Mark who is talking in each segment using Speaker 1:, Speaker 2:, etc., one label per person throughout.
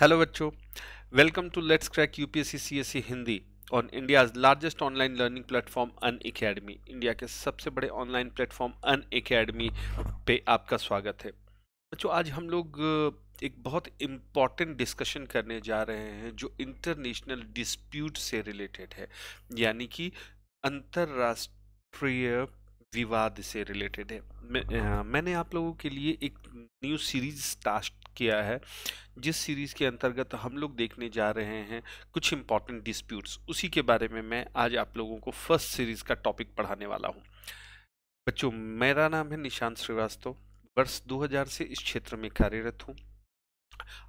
Speaker 1: hello बच्चों welcome to let's crack UPSC CSC Hindi on India largest online learning platform Unacademy India के सबसे बड़े online platform अन academy पे आपका स्वागत है बच्चों आज हम लोग एक बहुत इम्पॉर्टेंट डिस्कशन करने जा रहे हैं जो इंटरनेशनल डिस्प्यूट से रिलेटेड है यानी कि अंतर्राष्ट्रीय विवाद से रिलेटेड है मैं, मैंने आप लोगों के लिए एक न्यू सीरीज स्टार्ट किया है जिस सीरीज़ के अंतर्गत हम लोग देखने जा रहे हैं कुछ इम्पॉर्टेंट डिस्प्यूट्स उसी के बारे में मैं आज आप लोगों को फर्स्ट सीरीज़ का टॉपिक पढ़ाने वाला हूँ बच्चों मेरा नाम है निशांत श्रीवास्तव वर्ष 2000 से इस क्षेत्र में कार्यरत हूँ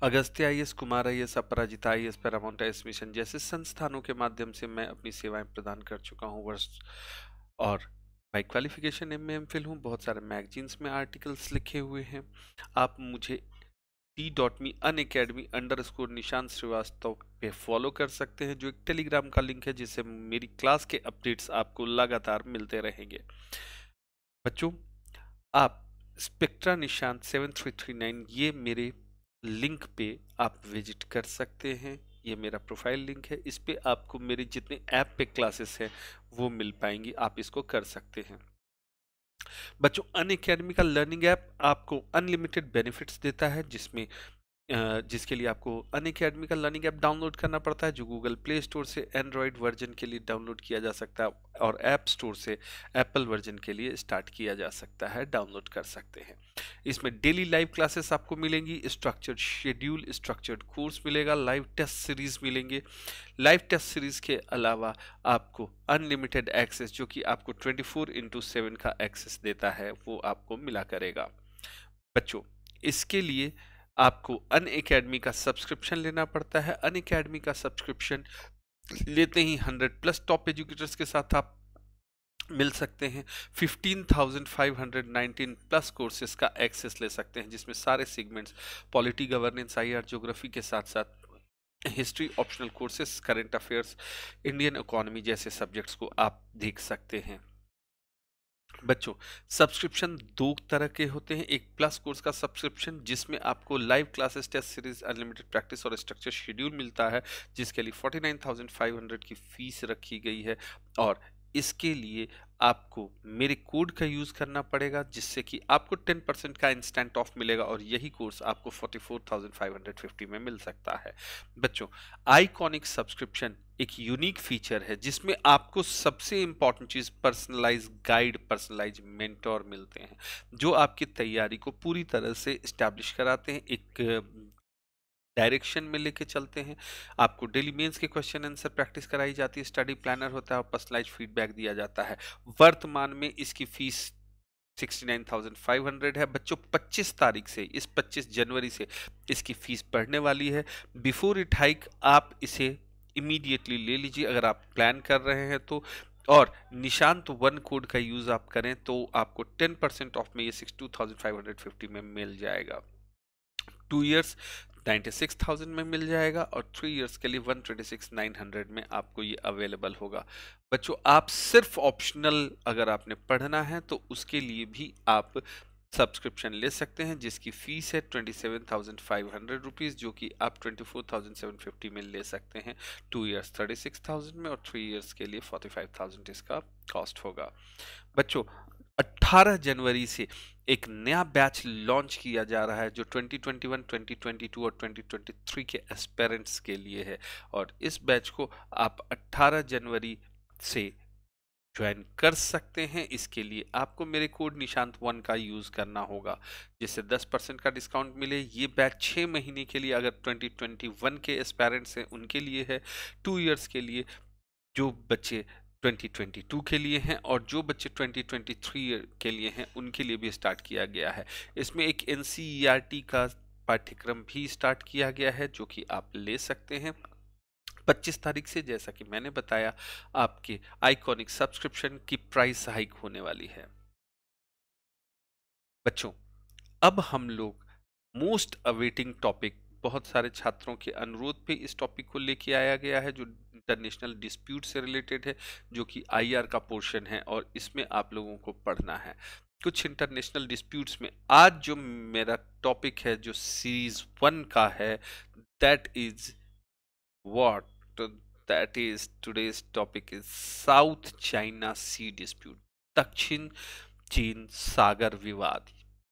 Speaker 1: Agastya IAS Kumar IAS Aparajita IAS Paramount IAS mission जैसे संस्थानों के माध्यम से मैं अपनी सेवाएं प्रदान कर चुका हूँ वर्ष और by qualification M MPhil हूँ बहुत सारे मैगजीन्स में आर्टिकल्स लिखे हुए हैं आप मुझे T dot me Unacademy underscore निशान श्रीवास्तव पे फॉलो कर सकते हैं जो एक टेलीग्राम का लिंक है जिससे मेरी क्लास के अपडेट्स आपको लगातार मिलते रहेंगे बच्चों आप स्पेक्ट्रा निशान सेवन थ्री थ्री नाइन ये मेरे लिंक पे आप विजिट कर सकते हैं ये मेरा प्रोफाइल लिंक है इस पर आपको मेरे जितने ऐप पे क्लासेस हैं वो मिल पाएंगी आप इसको कर सकते हैं बच्चों अन अकेडमी का लर्निंग ऐप आपको अनलिमिटेड बेनिफिट्स देता है जिसमें जिसके लिए आपको अन अकेडमी का लर्निंग ऐप डाउनलोड करना पड़ता है जो गूगल प्ले स्टोर से एंड्रॉयड वर्जन के लिए डाउनलोड किया जा सकता है और ऐप स्टोर से एप्पल वर्जन के लिए स्टार्ट किया जा सकता है डाउनलोड कर सकते हैं इसमें डेली लाइव क्लासेस आपको मिलेंगी स्ट्रक्चर्ड शेड्यूल स्ट्रक्चर्ड कोर्स मिलेगा लाइव टेस्ट सीरीज मिलेंगे लाइव टेस्ट सीरीज के अलावा आपको अनलिमिटेड एक्सेस जो कि आपको ट्वेंटी फोर इंटू सेवन का एक्सेस देता है वो आपको मिला करेगा बच्चों इसके लिए आपको अन अकेडमी का सब्सक्रिप्शन लेना पड़ता है अन अकेडमी का सब्सक्रिप्शन लेते ही हंड्रेड प्लस टॉप एजुकेटर्स के साथ आप मिल सकते हैं 15,519 प्लस कोर्सेज का एक्सेस ले सकते हैं जिसमें सारे segments polity governance I R geography के साथ साथ history optional courses current affairs Indian economy जैसे सब्जेक्ट्स को आप देख सकते हैं बच्चों सब्सक्रिप्शन दो तरह के होते हैं एक प्लस कोर्स का सब्सक्रिप्शन जिसमें आपको live classes test series unlimited practice और स्ट्रक्चर शेड्यूल मिलता है जिसके लिए 49,500 की फीस रखी गई है और इसके लिए आपको मेरे कोड का यूज़ करना पड़ेगा जिससे कि आपको 10 परसेंट का इंस्टेंट ऑफ मिलेगा और यही कोर्स आपको 44,550 में मिल सकता है बच्चों आइकॉनिक सब्सक्रिप्शन एक यूनिक फीचर है जिसमें आपको सबसे इंपॉर्टेंट चीज़ पर्सनलाइज गाइड पर्सनलाइज मेंटोर मिलते हैं जो आपकी तैयारी को पूरी तरह से इस्टेब्लिश कराते हैं एक डायरेक्शन में लेके चलते हैं आपको डेली मेंस के क्वेश्चन आंसर प्रैक्टिस कराई जाती है स्टडी प्लानर होता है और पर्सनलाइज फीडबैक दिया जाता है वर्तमान में इसकी फीस 69,500 है बच्चों 25 तारीख से इस 25 जनवरी से इसकी फीस बढ़ने वाली है बिफोर इट हाइक आप इसे इमीडिएटली ले लीजिए अगर आप प्लान कर रहे हैं तो और निशांत वन कोड का यूज़ आप करें तो आपको 10% ऑफ में ये 62,550 में मिल जाएगा टू इयर्स 96,000 में मिल जाएगा और थ्री इयर्स के लिए 126,900 में आपको ये अवेलेबल होगा बच्चों आप सिर्फ ऑप्शनल अगर आपने पढ़ना है तो उसके लिए भी आप सब्सक्रिप्शन ले सकते हैं जिसकी फ़ीस है twenty seven thousand five hundred rupees जो कि आप twenty four thousand seven fifty में ले सकते हैं two years thirty six thousand में और थ्री इयर्स के लिए फोर्टी फाइव थाउजेंड इसका कॉस्ट होगा बच्चों 18 जनवरी से एक नया बैच लॉन्च किया जा रहा है जो 2021, 2022 और 2023 के एस्पेरेंट्स के लिए है और इस बैच को आप 18 जनवरी से ज्वाइन कर सकते हैं इसके लिए आपको मेरे कोड निशांत वन का यूज़ करना होगा जिससे 10 परसेंट का डिस्काउंट मिले ये बैच छः महीने के लिए अगर 2021 के एस्पेरेंट्स हैं उनके लिए है टू ईयर्स के लिए जो बच्चे 2022 के लिए हैं और जो बच्चे 2023 के लिए हैं उनके लिए भी स्टार्ट किया गया है इसमें एक एन e का पाठ्यक्रम भी स्टार्ट किया गया है जो कि आप ले सकते हैं 25 तारीख से जैसा कि मैंने बताया आपके आइकॉनिक सब्सक्रिप्शन की प्राइस हाइक होने वाली है बच्चों अब हम लोग मोस्ट अवेटिंग टॉपिक बहुत सारे छात्रों के अनुरोध पे इस टॉपिक को लेके आया गया है जो इंटरनेशनल डिस्प्यूट से रिलेटेड है जो कि आई का पोर्शन है और इसमें आप लोगों को पढ़ना है कुछ इंटरनेशनल डिस्प्यूट्स में आज जो मेरा टॉपिक है जो सीरीज वन का है that is what that is today's topic is South China Sea dispute दक्षिण चीन सागर विवाद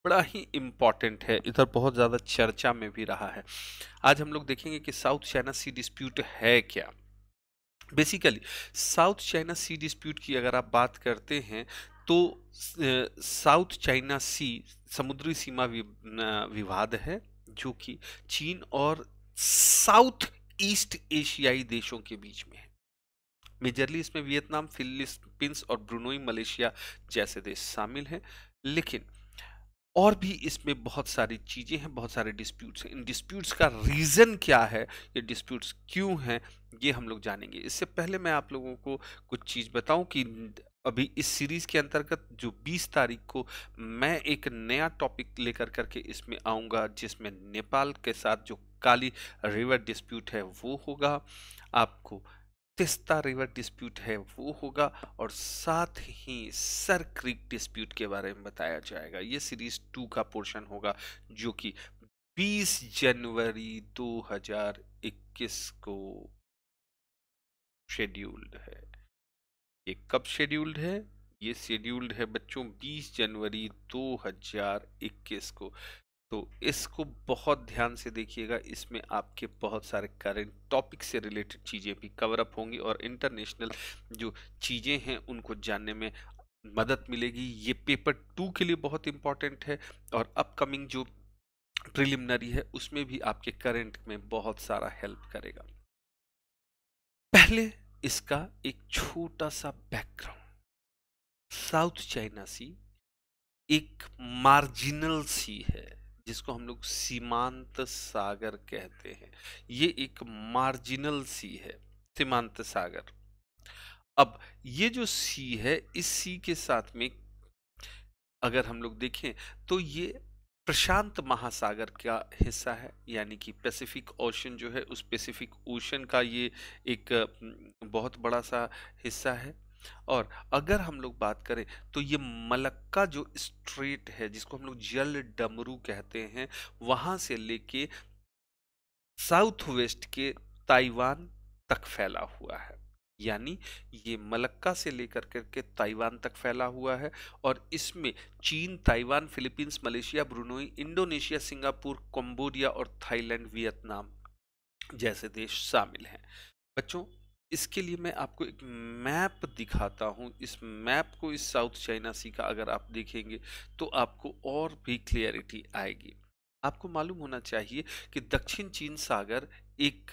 Speaker 1: बड़ा ही इम्पॉर्टेंट है इधर बहुत ज़्यादा चर्चा में भी रहा है आज हम लोग देखेंगे कि साउथ चाइना सी डिस्प्यूट है क्या basically South China Sea dispute की अगर आप बात करते हैं तो साउथ चाइना सी समुद्री सीमा विवाद है जो कि चीन और साउथ ईस्ट एशियाई देशों के बीच में है मेजरली इसमें वियतनाम फिलीपींस और ब्रुनोई मलेशिया जैसे देश शामिल हैं लेकिन और भी इसमें बहुत सारी चीज़ें हैं बहुत सारे डिस्प्यूट्स हैं इन डिस्प्यूट्स का रीज़न क्या है ये डिस्प्यूट्स क्यों हैं ये हम लोग जानेंगे इससे पहले मैं आप लोगों को कुछ चीज़ बताऊं कि अभी इस सीरीज़ के अंतर्गत जो 20 तारीख को मैं एक नया टॉपिक लेकर करके इसमें आऊँगा जिसमें नेपाल के साथ जो काली रिवर डिस्प्यूट है वो होगा आपको तिस्ता रिवर डिस्प्यूट है वो होगा और साथ ही सर क्रिक डिस्प्यूट के बारे में बताया जाएगा ये सीरीज टू का पोर्शन होगा जो कि 20 जनवरी 2021 को शेड्यूल्ड है ये कब शेड्यूल्ड है ये शेड्यूल्ड है बच्चों 20 जनवरी 2021 को तो इसको बहुत ध्यान से देखिएगा इसमें आपके बहुत सारे करेंट टॉपिक से रिलेटेड चीज़ें भी कवर अप होंगी और इंटरनेशनल जो चीज़ें हैं उनको जानने में मदद मिलेगी ये पेपर टू के लिए बहुत इंपॉर्टेंट है और अपकमिंग जो प्रिलिमिनरी है उसमें भी आपके करेंट में बहुत सारा हेल्प करेगा पहले इसका एक छोटा सा बैकग्राउंड साउथ चाइना सी एक मार्जिनल सी है जिसको हम लोग सीमांत सागर कहते हैं ये एक मार्जिनल सी है सीमांत सागर अब ये जो सी है इस सी के साथ में अगर हम लोग देखें तो ये प्रशांत महासागर का हिस्सा है यानी कि पैसिफिक ओशन जो है उस पैसिफिक ओशन का ये एक बहुत बड़ा सा हिस्सा है और अगर हम लोग बात करें तो ये मलक्का जो स्ट्रेट है जिसको हम लोग जल डमरू कहते हैं वहाँ से लेके साउथ वेस्ट के ताइवान तक फैला हुआ है यानी ये मलक्का से लेकर करके ताइवान तक फैला हुआ है और इसमें चीन Taiwan Philippines Malaysia Brunei Indonesia Singapore Cambodia और थाईलैंड वियतनाम जैसे देश शामिल हैं बच्चों इसके लिए मैं आपको एक मैप दिखाता हूँ इस मैप को इस साउथ चाइना सी का अगर आप देखेंगे तो आपको और भी क्लियरिटी आएगी आपको मालूम होना चाहिए कि दक्षिण चीन सागर एक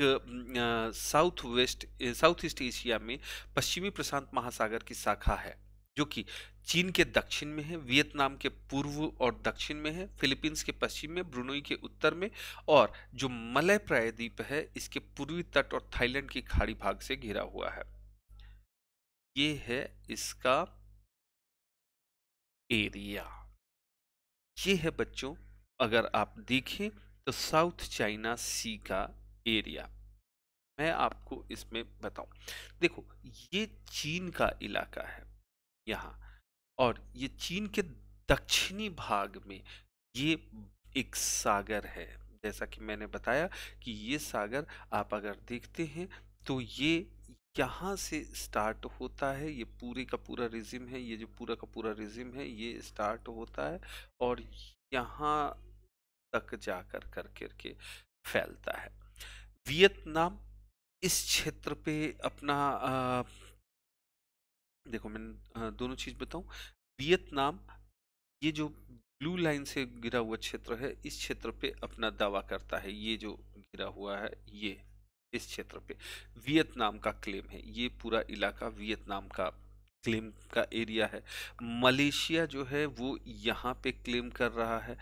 Speaker 1: south west south east Asia में पश्चिमी प्रशांत महासागर की शाखा है जो कि चीन के दक्षिण में है वियतनाम के पूर्व और दक्षिण में है फिलीपींस के पश्चिम में ब्रुनोई के उत्तर में और जो मलय प्रायद्वीप है इसके पूर्वी तट और थाईलैंड की खाड़ी भाग से घिरा हुआ है ये है इसका एरिया ये है बच्चों अगर आप देखें तो साउथ चाइना सी का एरिया मैं आपको इसमें बताऊं देखो ये चीन का इलाका है यहाँ और ये चीन के दक्षिणी भाग में ये एक सागर है जैसा कि मैंने बताया कि ये सागर आप अगर देखते हैं तो ये यहाँ से स्टार्ट होता है ये पूरे का पूरा रिजिम है ये जो पूरा का पूरा रिजिम है ये स्टार्ट होता है और यहाँ तक जाकर कर करके फैलता है वियतनाम इस क्षेत्र पे अपना आ, देखो मैं दोनों चीज़ बताऊं वियतनाम ये जो ब्लू लाइन से गिरा हुआ क्षेत्र है इस क्षेत्र पे अपना दावा करता है ये जो गिरा हुआ है ये इस क्षेत्र पे वियतनाम का क्लेम है ये पूरा इलाका वियतनाम का क्लेम का एरिया है मलेशिया जो है वो यहाँ पे क्लेम कर रहा है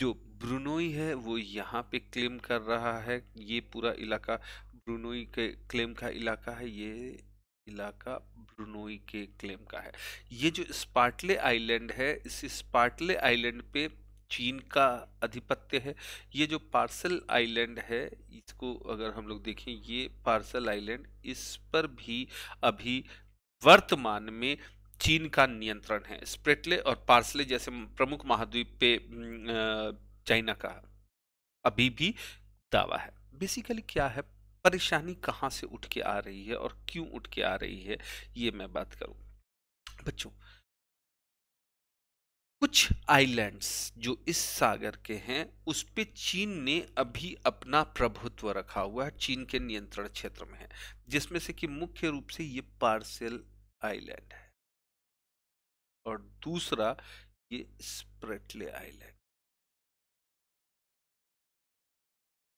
Speaker 1: जो ब्रुनोई है वो यहाँ पे क्लेम कर रहा है ये पूरा इलाका ब्रुनोई के क्लेम का इलाका है ये इलाका ब्रुनोई के क्लेम का है ये जो स्पार्टले आइलैंड है इस स्पार्टले आइलैंड पे चीन का आधिपत्य है ये जो पार्सल आइलैंड है इसको अगर हम लोग देखें ये पार्सल आइलैंड इस पर भी अभी वर्तमान में चीन का नियंत्रण है स्प्रेटले और पार्सले जैसे प्रमुख महाद्वीप पे चाइना का अभी भी दावा है बेसिकली क्या है परेशानी कहाँ से उठ के आ रही है और क्यों उठ के आ रही है ये मैं बात करूँ बच्चों कुछ आइलैंड्स जो इस सागर के हैं उस पे चीन ने अभी अपना प्रभुत्व रखा हुआ है चीन के नियंत्रण क्षेत्र में है जिसमें से कि मुख्य रूप से ये पार्सल आइलैंड है और दूसरा ये स्प्रेटले आइलैंड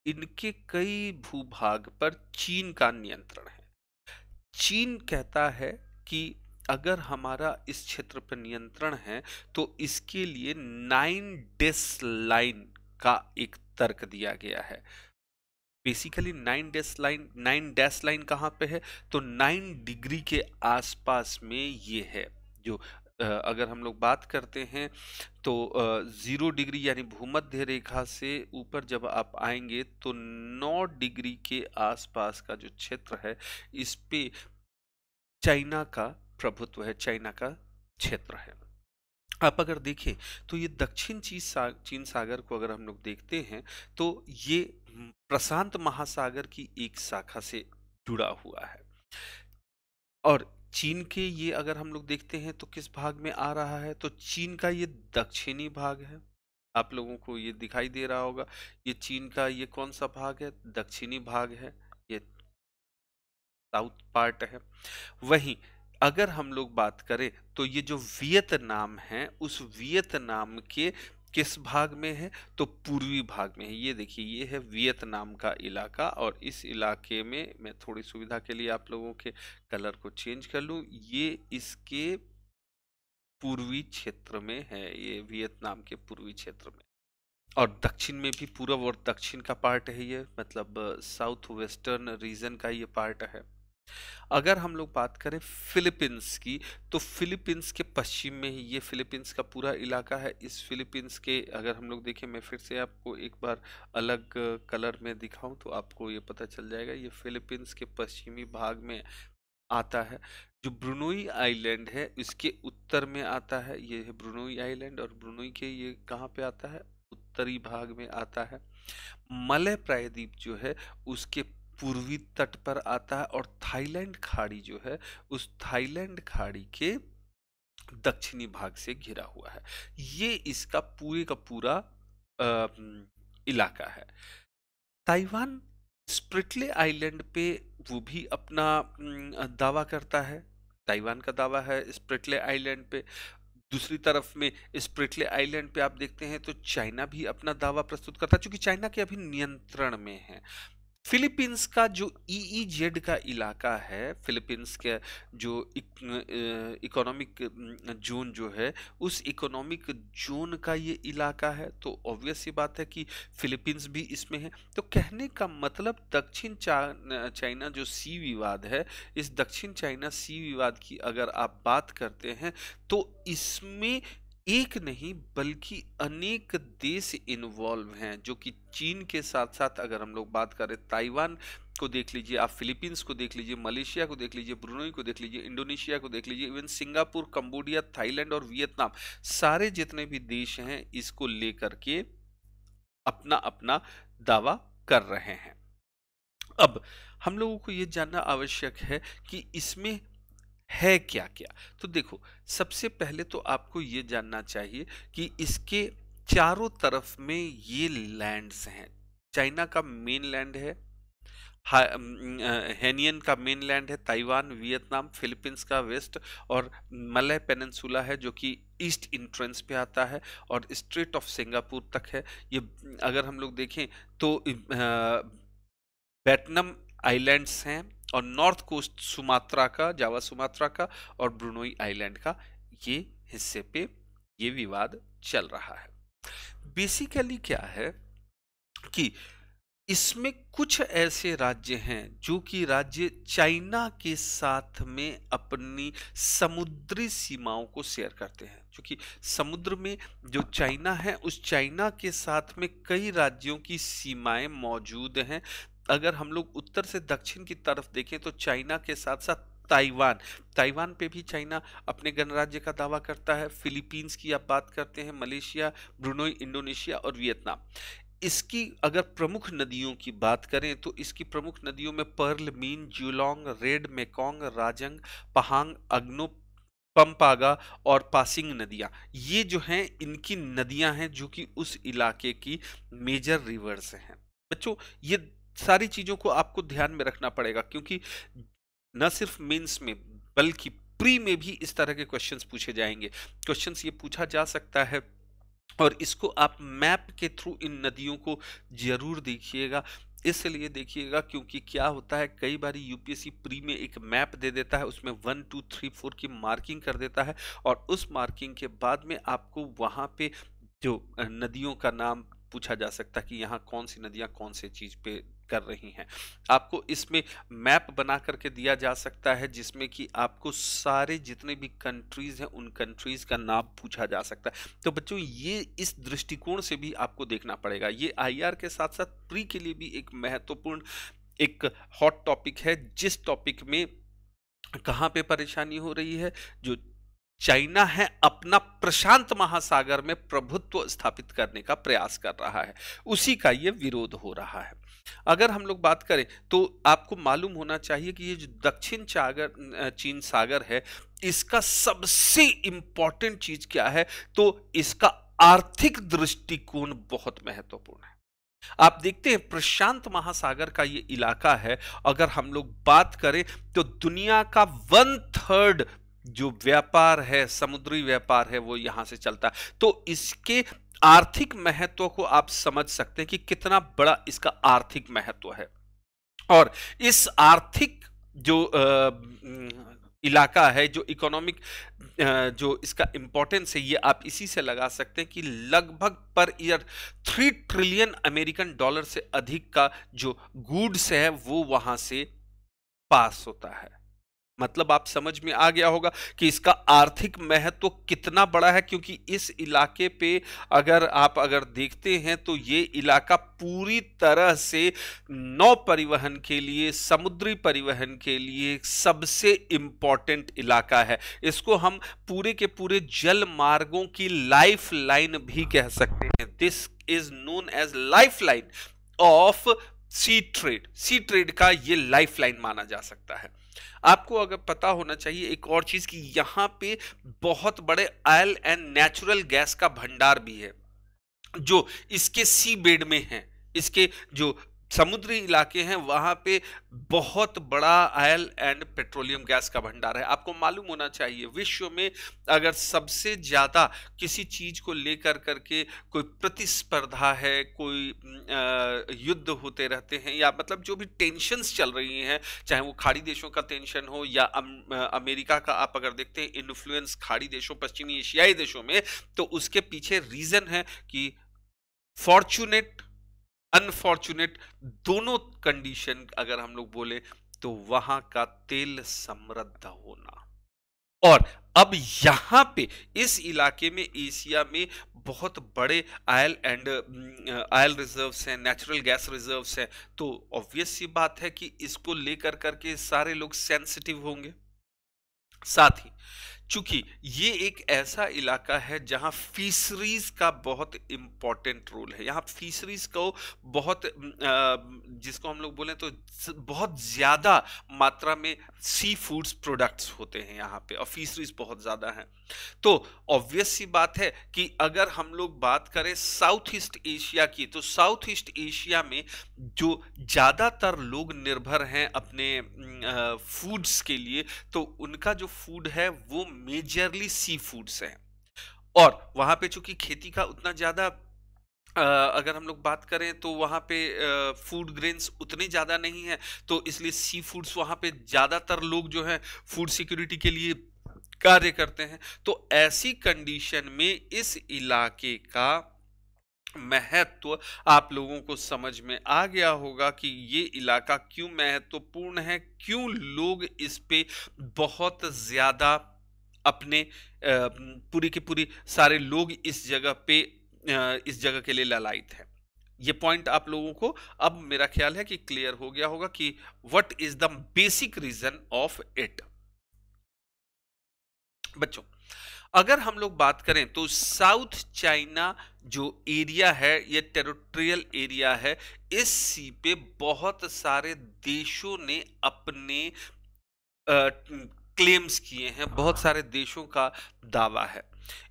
Speaker 1: इनके कई भूभाग पर चीन का नियंत्रण है चीन कहता है कि अगर हमारा इस क्षेत्र पर नियंत्रण है तो इसके लिए नाइन डेस लाइन का एक तर्क दिया गया है basically nine dash line nine dash line कहाँ पे है तो नाइन डिग्री के आसपास में ये है जो अगर हम लोग बात करते हैं तो ज़ीरो डिग्री यानी भूमध्य रेखा से ऊपर जब आप आएंगे तो नौ डिग्री के आसपास का जो क्षेत्र है इस पे चाइना का प्रभुत्व है चाइना का क्षेत्र है आप अगर देखें तो ये दक्षिण चीन साग, चीन सागर को अगर हम लोग देखते हैं तो ये प्रशांत महासागर की एक शाखा से जुड़ा हुआ है और चीन के ये अगर हम लोग देखते हैं तो किस भाग में आ रहा है तो चीन का ये दक्षिणी भाग है आप लोगों को ये दिखाई दे रहा होगा ये चीन का ये कौन सा भाग है दक्षिणी भाग है ये साउथ पार्ट है वहीं अगर हम लोग बात करें तो ये जो वियतनाम है उस वियतनाम के किस भाग में है तो पूर्वी भाग में है ये देखिए ये है वियतनाम का इलाका और इस इलाके में मैं थोड़ी सुविधा के लिए आप लोगों के कलर को चेंज कर लूँ ये इसके पूर्वी क्षेत्र में है ये वियतनाम के पूर्वी क्षेत्र में और दक्षिण में भी पूर्व और दक्षिण का पार्ट है ये मतलब साउथ वेस्टर्न रीजन का ये पार्ट है अगर हम लोग बात करें फिलीपींस की तो फिलीपींस के पश्चिम में ही ये फिलीपींस का पूरा इलाका है इस फिलीपींस के अगर हम लोग देखें मैं फिर से आपको एक बार अलग कलर में दिखाऊं तो आपको ये पता चल जाएगा ये फिलीपींस के पश्चिमी भाग में आता है जो ब्रुनोई आइलैंड है इसके उत्तर में आता है ये है ब्रुनोई आइलैंड और ब्रुनोई के ये कहाँ पे आता है उत्तरी भाग में आता है मलय प्रायद्वीप जो है उसके पूर्वी तट पर आता है और थाईलैंड खाड़ी जो है उस थाईलैंड खाड़ी के दक्षिणी भाग से घिरा हुआ है ये इसका पूरे का पूरा आ, इलाका है ताइवान स्प्रिटले आइलैंड पे वो भी अपना दावा करता है ताइवान का दावा है स्प्रिटले आइलैंड पे दूसरी तरफ में स्प्रिटले आइलैंड पे आप देखते हैं तो चाइना भी अपना दावा प्रस्तुत करता है चूंकि चाइना के अभी नियंत्रण में है फिलीपींस का जो ई e जेड e का इलाका है फिलीपींस के जो इकोनॉमिक जोन जो है उस इकोनॉमिक जोन का ये इलाका है तो ऑब्वियस ये बात है कि फिलीपींस भी इसमें है तो कहने का मतलब दक्षिण चाइना जो सी विवाद है इस दक्षिण चाइना सी विवाद की अगर आप बात करते हैं तो इसमें एक नहीं बल्कि अनेक देश इन्वॉल्व हैं जो कि चीन के साथ साथ अगर हम लोग बात करें ताइवान को देख लीजिए आप फिलीपींस को देख लीजिए मलेशिया को देख लीजिए ब्रुनोई को देख लीजिए इंडोनेशिया को देख लीजिए इवन सिंगापुर कंबोडिया थाईलैंड और वियतनाम सारे जितने भी देश हैं इसको लेकर के अपना अपना दावा कर रहे हैं अब हम लोगों को ये जानना आवश्यक है कि इसमें है क्या क्या तो देखो सबसे पहले तो आपको ये जानना चाहिए कि इसके चारों तरफ में ये लैंड्स हैं चाइना का मेन लैंड है हैनियन का मेन लैंड है ताइवान वियतनाम फिलीपींस का वेस्ट और मलय पेनसूला है जो कि ईस्ट इंट्रेंस पे आता है और स्ट्रेट ऑफ सिंगापुर तक है ये अगर हम लोग देखें तो बैटनम आइलैंड्स हैं और नॉर्थ कोस्ट सुमात्रा का जावा सुमात्रा का और ब्रुनोई आइलैंड का ये हिस्से पे ये विवाद चल रहा है बेसिकली क्या है कि इसमें कुछ ऐसे राज्य हैं जो कि राज्य चाइना के साथ में अपनी समुद्री सीमाओं को शेयर करते हैं क्योंकि समुद्र में जो चाइना है उस चाइना के साथ में कई राज्यों की सीमाएं मौजूद हैं अगर हम लोग उत्तर से दक्षिण की तरफ देखें तो चाइना के साथ साथ ताइवान ताइवान पे भी चाइना अपने गणराज्य का दावा करता है फिलीपींस की आप बात करते हैं मलेशिया ब्रुनोई इंडोनेशिया और वियतनाम इसकी अगर प्रमुख नदियों की बात करें तो इसकी प्रमुख नदियों में Pearl Min Jiulong Red Mekong Rajang Pahang Agno Pampanga और पासिंग नदियाँ ये जो हैं इनकी नदियाँ हैं जो कि उस इलाके की मेजर रिवर्स हैं बच्चों ये सारी चीज़ों को आपको ध्यान में रखना पड़ेगा क्योंकि न सिर्फ मेंस में बल्कि प्री में भी इस तरह के क्वेश्चंस पूछे जाएंगे क्वेश्चंस ये पूछा जा सकता है और इसको आप मैप के थ्रू इन नदियों को जरूर देखिएगा इसलिए देखिएगा क्योंकि क्या होता है कई बार यूपीएससी प्री में एक मैप दे देता है उसमें वन टू थ्री फोर की मार्किंग कर देता है और उस मार्किंग के बाद में आपको वहाँ पे जो नदियों का नाम पूछा जा सकता है कि यहाँ कौन सी नदियाँ कौन से चीज़ पे कर रही हैं आपको इसमें मैप बना करके दिया जा सकता है जिसमें कि आपको सारे जितने भी कंट्रीज़ हैं उन कंट्रीज़ का नाम पूछा जा सकता है तो बच्चों ये इस दृष्टिकोण से भी आपको देखना पड़ेगा ये आईआर के साथ साथ प्री के लिए भी एक महत्वपूर्ण एक हॉट टॉपिक है जिस टॉपिक में कहाँ पे परेशानी हो रही है जो चाइना है अपना प्रशांत महासागर में प्रभुत्व स्थापित करने का प्रयास कर रहा है उसी का ये विरोध हो रहा है अगर हम लोग बात करें तो आपको मालूम होना चाहिए कि ये जो दक्षिण सागर चीन सागर है इसका सबसे इंपॉर्टेंट चीज क्या है तो इसका आर्थिक दृष्टिकोण बहुत महत्वपूर्ण है आप देखते हैं प्रशांत महासागर का ये इलाका है अगर हम लोग बात करें तो दुनिया का वन थर्ड जो व्यापार है समुद्री व्यापार है वो यहां से चलता है तो इसके आर्थिक महत्व को आप समझ सकते हैं कि कितना बड़ा इसका आर्थिक महत्व है और इस आर्थिक जो इलाका है जो इकोनॉमिक जो इसका इंपॉर्टेंस है ये आप इसी से लगा सकते हैं कि लगभग पर year three trillion American dollar से अधिक का जो गुड्स है वो वहां से पास होता है मतलब आप समझ में आ गया होगा कि इसका आर्थिक महत्व तो कितना बड़ा है क्योंकि इस इलाके पे अगर आप अगर देखते हैं तो ये इलाका पूरी तरह से नौ परिवहन के लिए समुद्री परिवहन के लिए सबसे इम्पॉर्टेंट इलाका है इसको हम पूरे के पूरे जल मार्गों की लाइफ लाइन भी कह सकते हैं this is known as life line of sea trade sea trade का ये लाइफ लाइन माना जा सकता है आपको अगर पता होना चाहिए एक और चीज़ कि यहाँ पे बहुत बड़े ऑयल एंड नेचुरल गैस का भंडार भी है जो इसके सी बेड में है इसके जो समुद्री इलाके हैं वहाँ पे बहुत बड़ा आयल एंड पेट्रोलियम गैस का भंडार है आपको मालूम होना चाहिए विश्व में अगर सबसे ज़्यादा किसी चीज़ को लेकर करके कोई प्रतिस्पर्धा है कोई युद्ध होते रहते हैं या मतलब जो भी टेंशनस चल रही हैं चाहे वो खाड़ी देशों का टेंशन हो या अम, अमेरिका का आप अगर देखते हैं इन्फ्लुएंस खाड़ी देशों पश्चिमी एशियाई देशों में तो उसके पीछे रीज़न है कि फॉर्चुनेट अनफॉर्चुनेट दोनों कंडीशन अगर हम लोग बोले तो वहां का तेल समृद्ध होना और अब यहां पे इस इलाके में एशिया में बहुत बड़े आयल एंड आयल रिजर्व्स हैं नेचुरल गैस रिजर्व्स हैं तो ऑब्वियस सी बात है कि इसको लेकर करके सारे लोग सेंसिटिव होंगे साथ ही चूंकि ये एक ऐसा इलाका है जहाँ फिशरीज का बहुत इंपॉर्टेंट रोल है यहाँ फिशरीज को बहुत जिसको हम लोग बोलें तो बहुत ज़्यादा मात्रा में सी फूड्स प्रोडक्ट्स होते हैं यहाँ पे और फिशरीज बहुत ज़्यादा हैं तो ऑब्वियस सी बात है कि अगर हम लोग बात करें साउथ ईस्ट एशिया की तो साउथ ईस्ट एशिया में जो ज़्यादातर लोग निर्भर हैं अपने फूड्स के लिए तो उनका जो फूड है वो मेजरली सी फूड्स हैं और वहाँ पे चूंकि खेती का उतना ज़्यादा अगर हम लोग बात करें तो वहाँ पे फूड ग्रेन्स उतने ज़्यादा नहीं है तो इसलिए सी फूड्स वहाँ पे ज़्यादातर लोग जो है फूड सिक्योरिटी के लिए कार्य करते हैं तो ऐसी कंडीशन में इस इलाके का महत्व आप लोगों को समझ में आ गया होगा कि ये इलाका क्यों महत्वपूर्ण है क्यों लोग इस पे बहुत ज़्यादा अपने पूरी की पूरी सारे लोग इस जगह पे इस जगह के लिए ललायित हैं ये पॉइंट आप लोगों को अब मेरा ख्याल है कि क्लियर हो गया होगा कि what is the basic reason of it बच्चों अगर हम लोग बात करें तो साउथ चाइना जो एरिया है ये टेरिटोरियल एरिया है इस सी पे बहुत सारे देशों ने अपने आ, क्लेम्स किए हैं बहुत सारे देशों का दावा है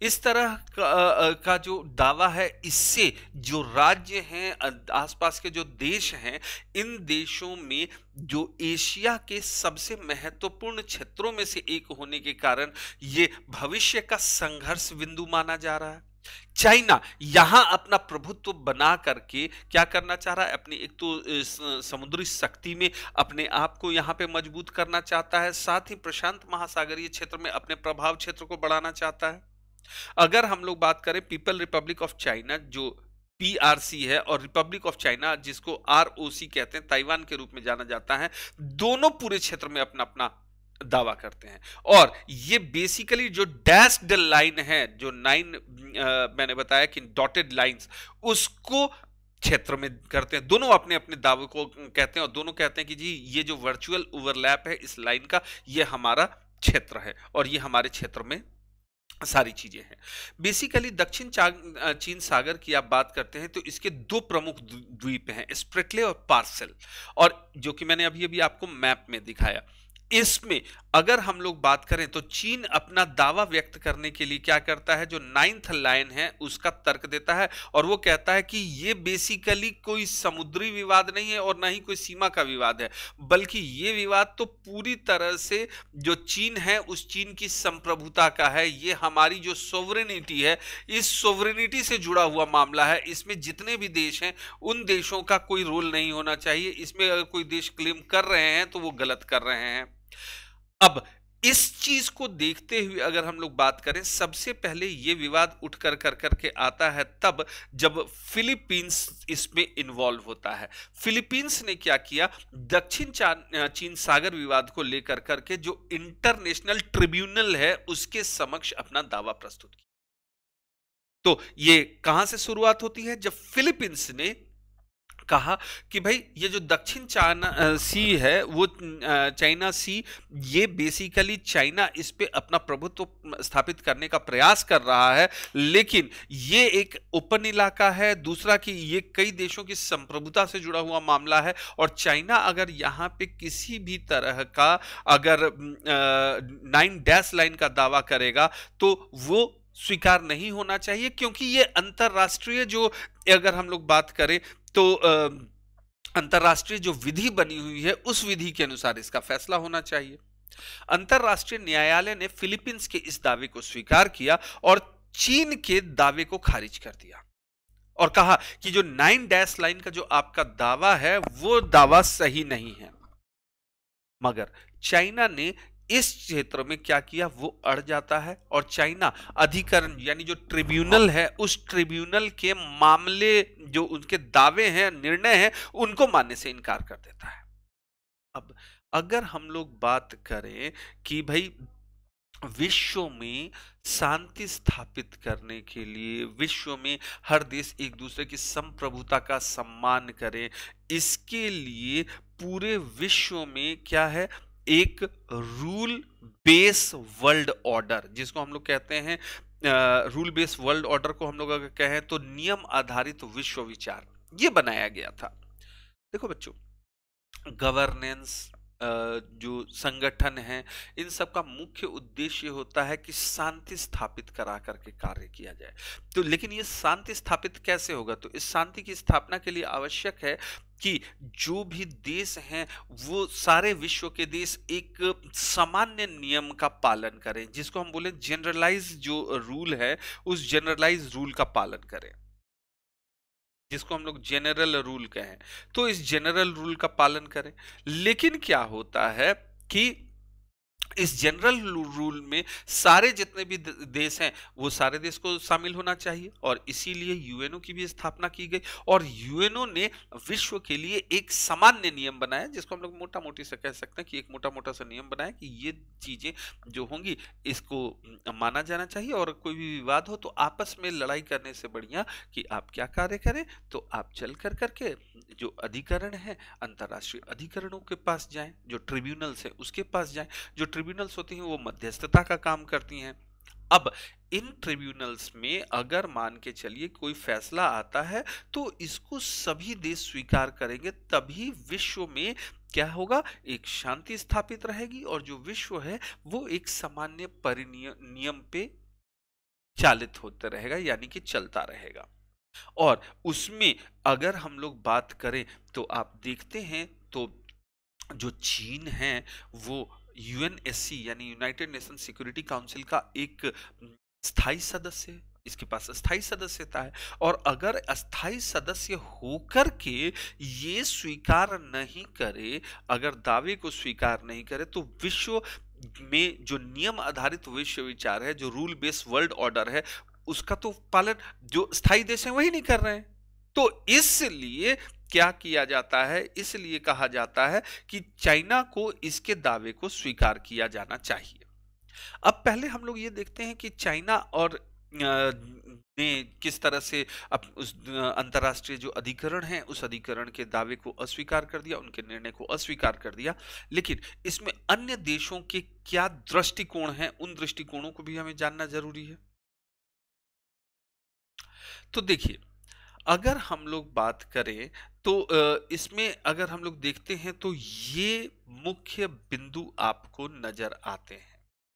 Speaker 1: इस तरह का, का जो दावा है इससे जो राज्य हैं आसपास के जो देश हैं इन देशों में जो एशिया के सबसे महत्वपूर्ण क्षेत्रों में से एक होने के कारण ये भविष्य का संघर्ष बिंदु माना जा रहा है चाइना यहां अपना प्रभुत्व बना करके क्या करना चाह रहा है अपनी एक तो समुद्री शक्ति में अपने आप को यहां पे मजबूत करना चाहता है साथ ही प्रशांत महासागरीय क्षेत्र में अपने प्रभाव क्षेत्र को बढ़ाना चाहता है अगर हम लोग बात करें पीपल रिपब्लिक ऑफ चाइना जो पीआरसी है और रिपब्लिक ऑफ चाइना जिसको आरओसी कहते हैं ताइवान के रूप में जाना जाता है दोनों पूरे क्षेत्र में अपना अपना दावा करते हैं और ये बेसिकली जो डैस्ड लाइन है जो नाइन मैंने बताया कि डॉटेड लाइंस उसको क्षेत्र में करते हैं दोनों अपने अपने दावे को कहते हैं और दोनों कहते हैं कि जी ये जो वर्चुअल ओवरलैप है इस लाइन का ये हमारा क्षेत्र है और ये हमारे क्षेत्र में सारी चीजें हैं बेसिकली दक्षिण चीन सागर की आप बात करते हैं तो इसके दो प्रमुख द्वीप हैं स्प्रिटले और पार्सल और जो कि मैंने अभी अभी आपको मैप में दिखाया इसमें अगर हम लोग बात करें तो चीन अपना दावा व्यक्त करने के लिए क्या करता है जो नाइन्थ लाइन है उसका तर्क देता है और वो कहता है कि ये बेसिकली कोई समुद्री विवाद नहीं है और ना ही कोई सीमा का विवाद है बल्कि ये विवाद तो पूरी तरह से जो चीन है उस चीन की संप्रभुता का है ये हमारी जो सोवरेनिटी है इस सोवरेनिटी से जुड़ा हुआ मामला है इसमें जितने भी देश हैं उन देशों का कोई रोल नहीं होना चाहिए इसमें अगर कोई देश क्लेम कर रहे हैं तो वो गलत कर रहे हैं अब इस चीज को देखते हुए अगर हम लोग बात करें सबसे पहले ये विवाद उठ कर कर करके आता है तब जब फिलीपींस इसमें इन्वॉल्व होता है फिलीपींस ने क्या किया दक्षिण चीन सागर विवाद को लेकर करके जो इंटरनेशनल ट्रिब्यूनल है उसके समक्ष अपना दावा प्रस्तुत किया तो ये कहां से शुरुआत होती है जब फिलीपींस ने कहा कि भाई ये जो दक्षिण चाइना सी है वो चाइना सी ये बेसिकली चाइना इस पे अपना प्रभुत्व स्थापित करने का प्रयास कर रहा है लेकिन ये एक ओपन इलाका है दूसरा कि ये कई देशों की संप्रभुता से जुड़ा हुआ मामला है और चाइना अगर यहाँ पे किसी भी तरह का अगर नाइन डैश लाइन का दावा करेगा तो वो स्वीकार नहीं होना चाहिए क्योंकि ये अंतर्राष्ट्रीय जो अगर हम लोग बात करें तो अंतर्राष्ट्रीय जो विधि बनी हुई है उस विधि के अनुसार इसका फैसला होना चाहिए अंतर्राष्ट्रीय न्यायालय ने फिलीपींस के इस दावे को स्वीकार किया और चीन के दावे को खारिज कर दिया और कहा कि जो नाइन डैश लाइन का जो आपका दावा है वो दावा सही नहीं है मगर चाइना ने इस क्षेत्र में क्या किया वो अड़ जाता है और चाइना अधिकरण यानी जो ट्रिब्यूनल है उस ट्रिब्यूनल के मामले जो उनके दावे हैं निर्णय हैं उनको मानने से इनकार कर देता है अब अगर हम लोग बात करें कि भाई विश्व में शांति स्थापित करने के लिए विश्व में हर देश एक दूसरे की संप्रभुता का सम्मान करें इसके लिए पूरे विश्व में क्या है एक रूल बेस वर्ल्ड ऑर्डर जिसको हम लोग कहते हैं रूल बेस वर्ल्ड ऑर्डर को हम लोग अगर कहें तो नियम आधारित विश्व विचार ये बनाया गया था देखो बच्चों गवर्नेंस जो संगठन है इन सब का मुख्य उद्देश्य होता है कि शांति स्थापित करा करके कार्य किया जाए तो लेकिन ये शांति स्थापित कैसे होगा तो इस शांति की स्थापना के लिए आवश्यक है कि जो भी देश हैं वो सारे विश्व के देश एक सामान्य नियम का पालन करें जिसको हम बोले जनरलाइज जो रूल है उस जनरलाइज रूल का पालन करें जिसको हम लोग जनरल रूल कहें तो इस जनरल रूल का पालन करें लेकिन क्या होता है कि इस जनरल रूल में सारे जितने भी देश हैं वो सारे देश को शामिल होना चाहिए और इसीलिए यूएनओ की भी स्थापना की गई और यूएनओ ने विश्व के लिए एक सामान्य नियम बनाया जिसको हम लोग मोटा मोटी से कह सकते हैं कि एक मोटा मोटा सा नियम बनाया कि ये चीज़ें जो होंगी इसको माना जाना चाहिए और कोई भी विवाद हो तो आपस में लड़ाई करने से बढ़िया कि आप क्या कार्य करें तो आप चल कर करके जो अधिकरण है अंतर्राष्ट्रीय अधिकरणों के पास जाएँ जो ट्रिब्यूनल्स हैं उसके पास जाएँ जो ट्रिब्यूनल्स होती हैं वो मध्यस्थता का काम करती हैं अब इन ट्रिब्यूनल्स में अगर मान के चलिए कोई फैसला आता है तो इसको सभी देश स्वीकार करेंगे तभी विश्व में क्या होगा एक शांति स्थापित रहेगी और जो विश्व है वो एक सामान्य परिनियम पे चालित होता रहेगा यानी कि चलता रहेगा और उसमें अगर हम लोग बात करें तो आप देखते हैं तो जो चीन है वो यूएनएससी यानी यूनाइटेड नेशन सिक्योरिटी काउंसिल का एक स्थायी सदस्य इसके पास स्थायी सदस्यता है और अगर अस्थायी सदस्य होकर के ये स्वीकार नहीं करे अगर दावे को स्वीकार नहीं करे तो विश्व में जो नियम आधारित विश्व विचार है जो रूल बेस्ड वर्ल्ड ऑर्डर है उसका तो पालन जो स्थायी देश है वही नहीं कर रहे हैं तो इसलिए क्या किया जाता है इसलिए कहा जाता है कि चाइना को इसके दावे को स्वीकार किया जाना चाहिए अब पहले हम लोग ये देखते हैं कि चाइना और ने किस तरह से अब उस अंतर्राष्ट्रीय जो अधिकरण है उस अधिकरण के दावे को अस्वीकार कर दिया उनके निर्णय को अस्वीकार कर दिया लेकिन इसमें अन्य देशों के क्या दृष्टिकोण हैं उन दृष्टिकोणों को भी हमें जानना जरूरी है तो देखिए अगर हम लोग बात करें तो इसमें अगर हम लोग देखते हैं तो ये मुख्य बिंदु आपको नजर आते हैं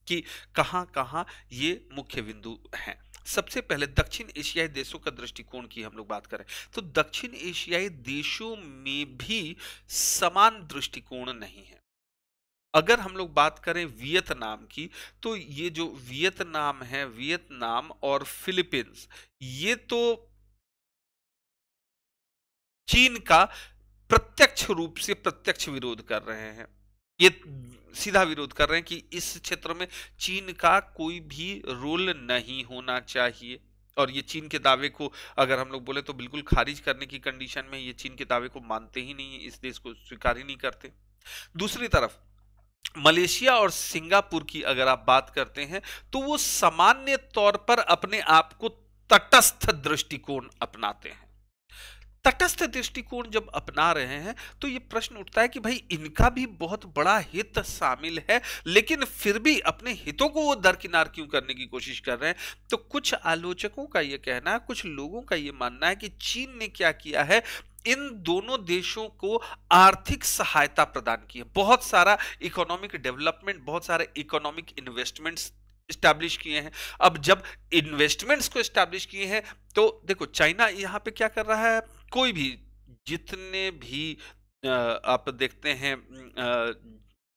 Speaker 1: कि कहाँ कहां ये मुख्य बिंदु हैं सबसे पहले दक्षिण एशियाई देशों का दृष्टिकोण की हम लोग बात करें तो दक्षिण एशियाई देशों में भी समान दृष्टिकोण नहीं है अगर हम लोग बात करें वियतनाम की तो ये जो वियतनाम है वियतनाम और फिलीपींस ये तो चीन का प्रत्यक्ष रूप से प्रत्यक्ष विरोध कर रहे हैं ये सीधा विरोध कर रहे हैं कि इस क्षेत्र में चीन का कोई भी रोल नहीं होना चाहिए और ये चीन के दावे को अगर हम लोग बोले तो बिल्कुल खारिज करने की कंडीशन में ये चीन के दावे को मानते ही नहीं है इस देश को स्वीकार ही नहीं करते दूसरी तरफ मलेशिया और सिंगापुर की अगर आप बात करते हैं तो वो सामान्य तौर पर अपने आप को तटस्थ दृष्टिकोण अपनाते हैं तटस्थ दृष्टिकोण जब अपना रहे हैं तो ये प्रश्न उठता है कि भाई इनका भी बहुत बड़ा हित शामिल है लेकिन फिर भी अपने हितों को वो दरकिनार क्यों करने की कोशिश कर रहे हैं तो कुछ आलोचकों का ये कहना है कुछ लोगों का ये मानना है कि चीन ने क्या किया है इन दोनों देशों को आर्थिक सहायता प्रदान की है बहुत सारा इकोनॉमिक डेवलपमेंट बहुत सारे इकोनॉमिक इन्वेस्टमेंट्स स्टैब्लिश किए हैं अब जब इन्वेस्टमेंट्स को स्टैब्लिश किए हैं तो देखो चाइना यहाँ पे क्या कर रहा है कोई भी जितने भी आप देखते हैं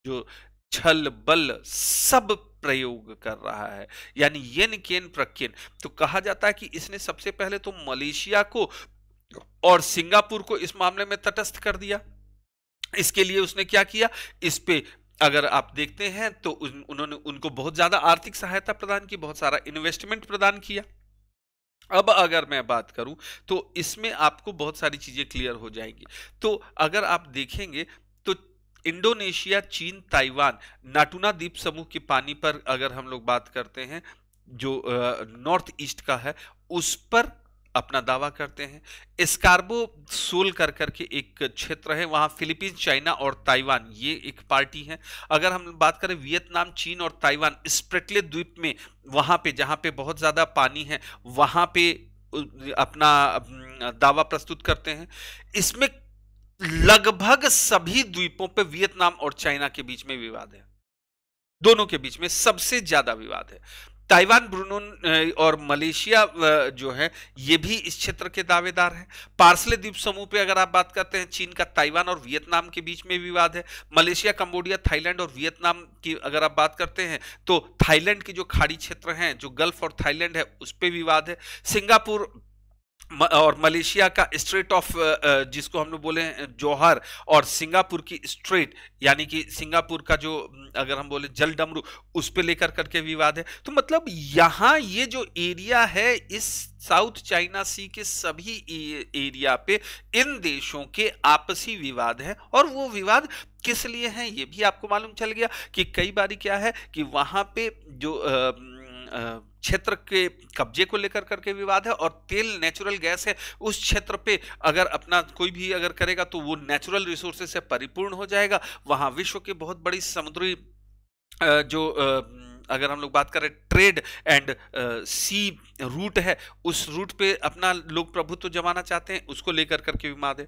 Speaker 1: जो छल बल सब प्रयोग कर रहा है यानी येन केन प्रकिन तो कहा जाता है कि इसने सबसे पहले तो मलेशिया को और सिंगापुर को इस मामले में तटस्थ कर दिया इसके लिए उसने क्या किया इस पे अगर आप देखते हैं तो उन, उन्होंने उनको बहुत ज्यादा आर्थिक सहायता प्रदान की बहुत सारा इन्वेस्टमेंट प्रदान किया अब अगर मैं बात करूं तो इसमें आपको बहुत सारी चीजें क्लियर हो जाएंगी तो अगर आप देखेंगे तो इंडोनेशिया चीन ताइवान नाटुना द्वीप समूह के पानी पर अगर हम लोग बात करते हैं जो नॉर्थ ईस्ट का है उस पर अपना दावा करते हैं स्कार्बो सोल कर करके एक क्षेत्र है वहाँ फिलीपींस चाइना और ताइवान ये एक पार्टी है अगर हम बात करें वियतनाम चीन और ताइवान स्प्रेटले द्वीप में वहाँ पे जहाँ पे बहुत ज़्यादा पानी है वहाँ पे अपना दावा प्रस्तुत करते हैं इसमें लगभग सभी द्वीपों पे वियतनाम और चाइना के बीच में विवाद है दोनों के बीच में सबसे ज्यादा विवाद है ताइवान ब्रूनून और मलेशिया जो है ये भी इस क्षेत्र के दावेदार हैं पार्सले द्वीप समूह पे अगर आप बात करते हैं चीन का ताइवान और वियतनाम के बीच में विवाद है मलेशिया कंबोडिया थाईलैंड और वियतनाम की अगर आप बात करते हैं तो थाईलैंड की जो खाड़ी क्षेत्र हैं जो गल्फ और थाईलैंड है उस पर विवाद है सिंगापुर और मलेशिया का स्ट्रेट ऑफ जिसको हम लोग बोले जौहर और सिंगापुर की स्ट्रेट यानी कि सिंगापुर का जो अगर हम बोले जल डमरू उस पर लेकर करके विवाद है तो मतलब यहाँ ये जो एरिया है इस साउथ चाइना सी के सभी एरिया पे इन देशों के आपसी विवाद हैं और वो विवाद किस लिए हैं ये भी आपको मालूम चल गया कि कई बार क्या है कि वहाँ पे जो आ, क्षेत्र के कब्जे को लेकर करके विवाद है और तेल नेचुरल गैस है उस क्षेत्र पे अगर अपना कोई भी अगर करेगा तो वो नेचुरल रिसोर्सेज से परिपूर्ण हो जाएगा वहाँ विश्व के बहुत बड़ी समुद्री जो अगर हम लोग बात करें ट्रेड एंड सी रूट है उस रूट पे अपना लोग प्रभुत्व जमाना चाहते हैं उसको लेकर करके विवाद है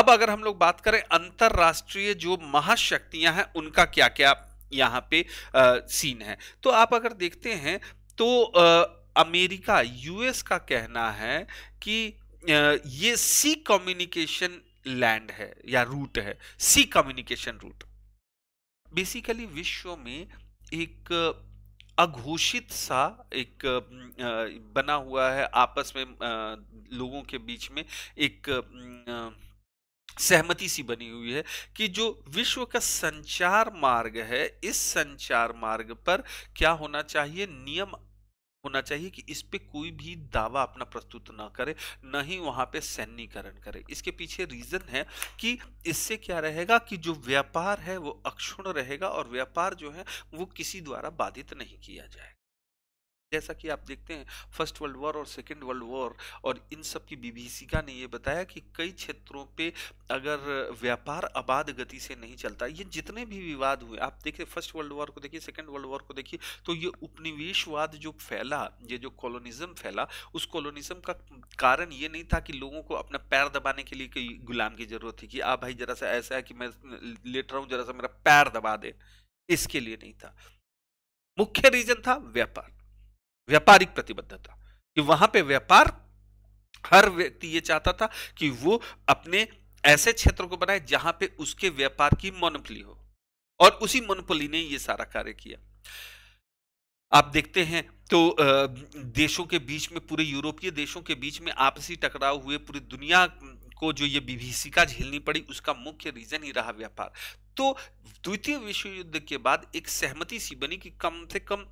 Speaker 1: अब अगर हम लोग बात करें अंतर्राष्ट्रीय जो महाशक्तियां हैं उनका क्या क्या यहाँ पे आ, सीन है तो आप अगर देखते हैं तो आ, अमेरिका यूएस का कहना है कि आ, ये सी कम्युनिकेशन लैंड है या रूट है सी कम्युनिकेशन रूट बेसिकली विश्व में एक अघोषित सा एक बना हुआ है आपस में लोगों के बीच में एक सहमति सी बनी हुई है कि जो विश्व का संचार मार्ग है इस संचार मार्ग पर क्या होना चाहिए नियम होना चाहिए कि इस पे कोई भी दावा अपना प्रस्तुत ना करे न ही वहाँ पे सैन्यकरण करे इसके पीछे रीज़न है कि इससे क्या रहेगा कि जो व्यापार है वो अक्षुण रहेगा और व्यापार जो है वो किसी द्वारा बाधित नहीं किया जाएगा जैसा कि आप देखते हैं फर्स्ट वर्ल्ड वॉर और सेकेंड वर्ल्ड वॉर और इन सब की विभीषिका ने यह बताया कि कई क्षेत्रों पे अगर व्यापार अबाध गति से नहीं चलता ये जितने भी विवाद हुए आप देखिए फर्स्ट वर्ल्ड वॉर को देखिए सेकेंड वर्ल्ड वॉर को देखिए तो ये उपनिवेशवाद जो फैला ये जो कॉलोनिज्म फैला उस कॉलोनिज्म का कारण ये नहीं था कि लोगों को अपना पैर दबाने के लिए गुलाम की जरूरत थी कि आ भाई जरा सा ऐसा है कि मैं लेट रहा हूँ जरा सा मेरा पैर दबा दे इसके लिए नहीं था मुख्य रीजन था व्यापार व्यापारिक प्रतिबद्धता कि वहां पे व्यापार हर व्यक्ति ये चाहता था कि वो अपने ऐसे क्षेत्र को बनाए जहां पे उसके व्यापार की मोनोपली हो और उसी मोनोपली ने ये सारा कार्य किया आप देखते हैं तो देशों के बीच में पूरे यूरोपीय देशों के बीच में आपसी टकराव हुए पूरी दुनिया को जो ये विभिषिका झेलनी पड़ी उसका मुख्य रीजन ही रहा व्यापार तो द्वितीय विश्व युद्ध के बाद एक सहमति सी बनी कि कम से कम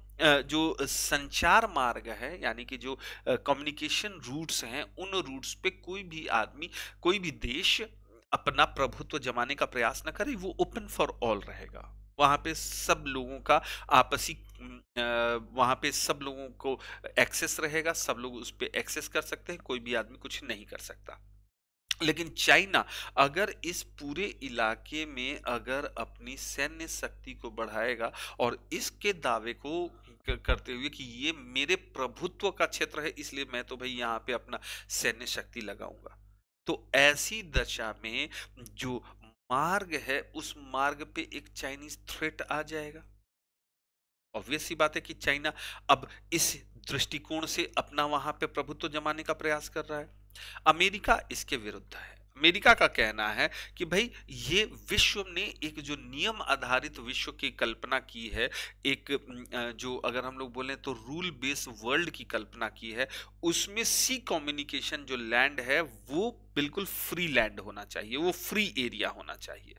Speaker 1: जो संचार मार्ग है यानी कि जो कम्युनिकेशन रूट्स हैं उन रूट्स पे कोई भी आदमी कोई भी देश अपना प्रभुत्व जमाने का प्रयास न करे वो ओपन फॉर ऑल रहेगा वहाँ पे सब लोगों का आपसी वहाँ पे सब लोगों को एक्सेस रहेगा सब लोग उस पर एक्सेस कर सकते हैं कोई भी आदमी कुछ नहीं कर सकता लेकिन चाइना अगर इस पूरे इलाके में अगर अपनी सैन्य शक्ति को बढ़ाएगा और इसके दावे को करते हुए कि ये मेरे प्रभुत्व का क्षेत्र है इसलिए मैं तो भाई यहाँ पे अपना सैन्य शक्ति लगाऊंगा तो ऐसी दशा में जो मार्ग है उस मार्ग पे एक चाइनीज थ्रेट आ जाएगा ऑब्वियस सी बात है कि चाइना अब इस दृष्टिकोण से अपना वहां पे प्रभुत्व जमाने का प्रयास कर रहा है अमेरिका इसके विरुद्ध है अमेरिका का कहना है कि भाई ये विश्व ने एक जो नियम आधारित विश्व की कल्पना की है एक जो अगर हम लोग बोलें तो रूल बेस वर्ल्ड की कल्पना की है उसमें सी कम्युनिकेशन जो लैंड है वो बिल्कुल फ्री लैंड होना चाहिए वो फ्री एरिया होना चाहिए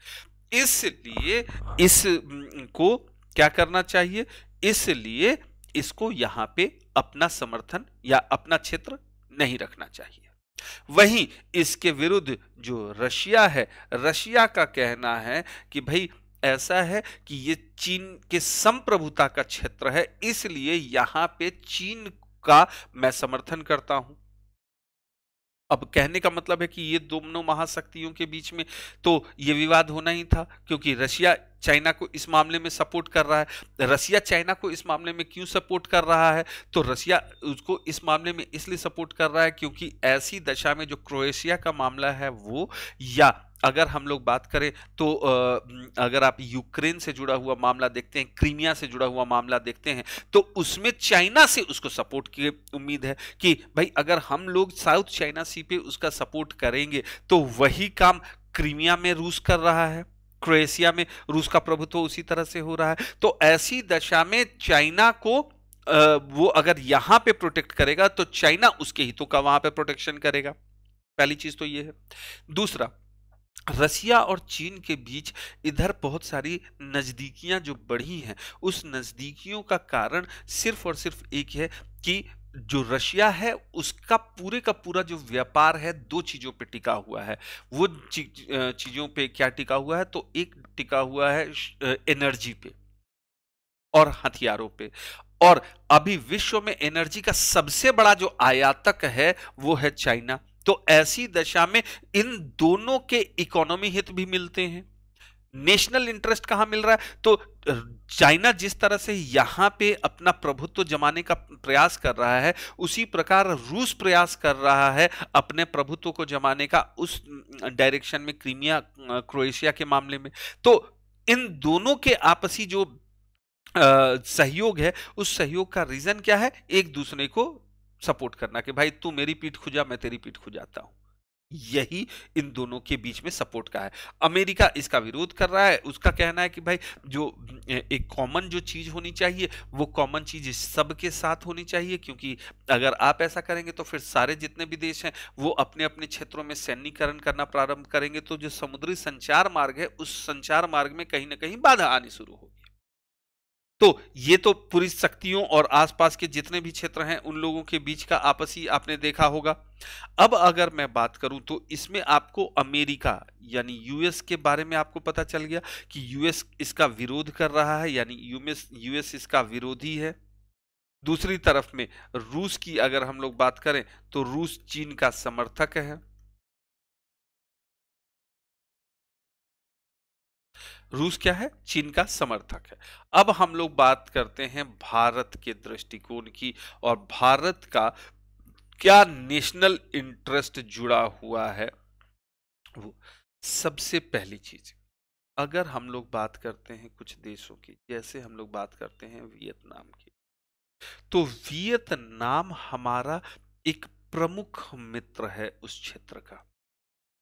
Speaker 1: इसलिए इसको क्या करना चाहिए इसलिए इसको यहाँ पे अपना समर्थन या अपना क्षेत्र नहीं रखना चाहिए वहीं इसके विरुद्ध जो रशिया है रशिया का कहना है कि भाई ऐसा है कि ये चीन के संप्रभुता का क्षेत्र है इसलिए यहां पे चीन का मैं समर्थन करता हूं अब कहने का मतलब है कि ये दोनों महाशक्तियों के बीच में तो ये विवाद होना ही था क्योंकि रशिया चाइना को इस मामले में सपोर्ट कर रहा है रशिया चाइना को इस मामले में क्यों सपोर्ट कर रहा है तो रशिया उसको इस मामले में इसलिए सपोर्ट कर रहा है क्योंकि ऐसी दशा में जो क्रोएशिया का मामला है वो या अगर हम लोग बात करें तो अगर आप यूक्रेन से जुड़ा हुआ मामला देखते हैं क्रीमिया से जुड़ा हुआ मामला देखते हैं तो उसमें चाइना से उसको सपोर्ट की उम्मीद है कि भाई अगर हम लोग साउथ चाइना सी पे उसका सपोर्ट करेंगे तो वही काम क्रीमिया में रूस कर रहा है क्रोएशिया में रूस का प्रभुत्व उसी तरह से हो रहा है तो ऐसी दशा में चाइना को वो अगर यहां पे प्रोटेक्ट करेगा तो चाइना उसके हितों का वहां पे प्रोटेक्शन करेगा पहली चीज तो ये है दूसरा रसिया और चीन के बीच इधर बहुत सारी नज़दीकियां जो बढ़ी हैं उस नज़दीकियों का कारण सिर्फ और सिर्फ एक है कि जो रशिया है उसका पूरे का पूरा जो व्यापार है दो चीज़ों पे टिका हुआ है वो चीज़ों पे क्या टिका हुआ है तो एक टिका हुआ है एनर्जी पे और हथियारों पे और अभी विश्व में एनर्जी का सबसे बड़ा जो आयातक है वो है चाइना तो ऐसी दशा में इन दोनों के इकोनॉमी हित भी मिलते हैं नेशनल इंटरेस्ट कहां मिल रहा है तो चाइना जिस तरह से यहां पे अपना प्रभुत्व जमाने का प्रयास कर रहा है उसी प्रकार रूस प्रयास कर रहा है अपने प्रभुत्व को जमाने का उस डायरेक्शन में क्रीमिया क्रोएशिया के मामले में तो इन दोनों के आपसी जो आ, सहयोग है उस सहयोग का रीजन क्या है एक दूसरे को सपोर्ट करना कि भाई तू मेरी पीठ खुजा मैं तेरी पीठ खुजाता हूँ यही इन दोनों के बीच में सपोर्ट का है अमेरिका इसका विरोध कर रहा है उसका कहना है कि भाई जो एक कॉमन जो चीज होनी चाहिए वो कॉमन चीज सबके साथ होनी चाहिए क्योंकि अगर आप ऐसा करेंगे तो फिर सारे जितने भी देश हैं वो अपने अपने क्षेत्रों में सैन्यकरण करना प्रारंभ करेंगे तो जो समुद्री संचार मार्ग है उस संचार मार्ग में कहीं ना कहीं बाधा आनी शुरू होगी तो ये तो पूरी शक्तियों और आसपास के जितने भी क्षेत्र हैं उन लोगों के बीच का आपसी आपने देखा होगा अब अगर मैं बात करूं तो इसमें आपको अमेरिका यानी यूएस के बारे में आपको पता चल गया कि यूएस इसका विरोध कर रहा है यानी यूएस यूएस इसका विरोधी है दूसरी तरफ में रूस की अगर हम लोग बात करें तो रूस चीन का समर्थक है रूस क्या है चीन का समर्थक है अब हम लोग बात करते हैं भारत के दृष्टिकोण की और भारत का क्या नेशनल इंटरेस्ट जुड़ा हुआ है वो सबसे पहली चीज अगर हम लोग बात करते हैं कुछ देशों की जैसे हम लोग बात करते हैं वियतनाम की तो वियतनाम हमारा एक प्रमुख मित्र है उस क्षेत्र का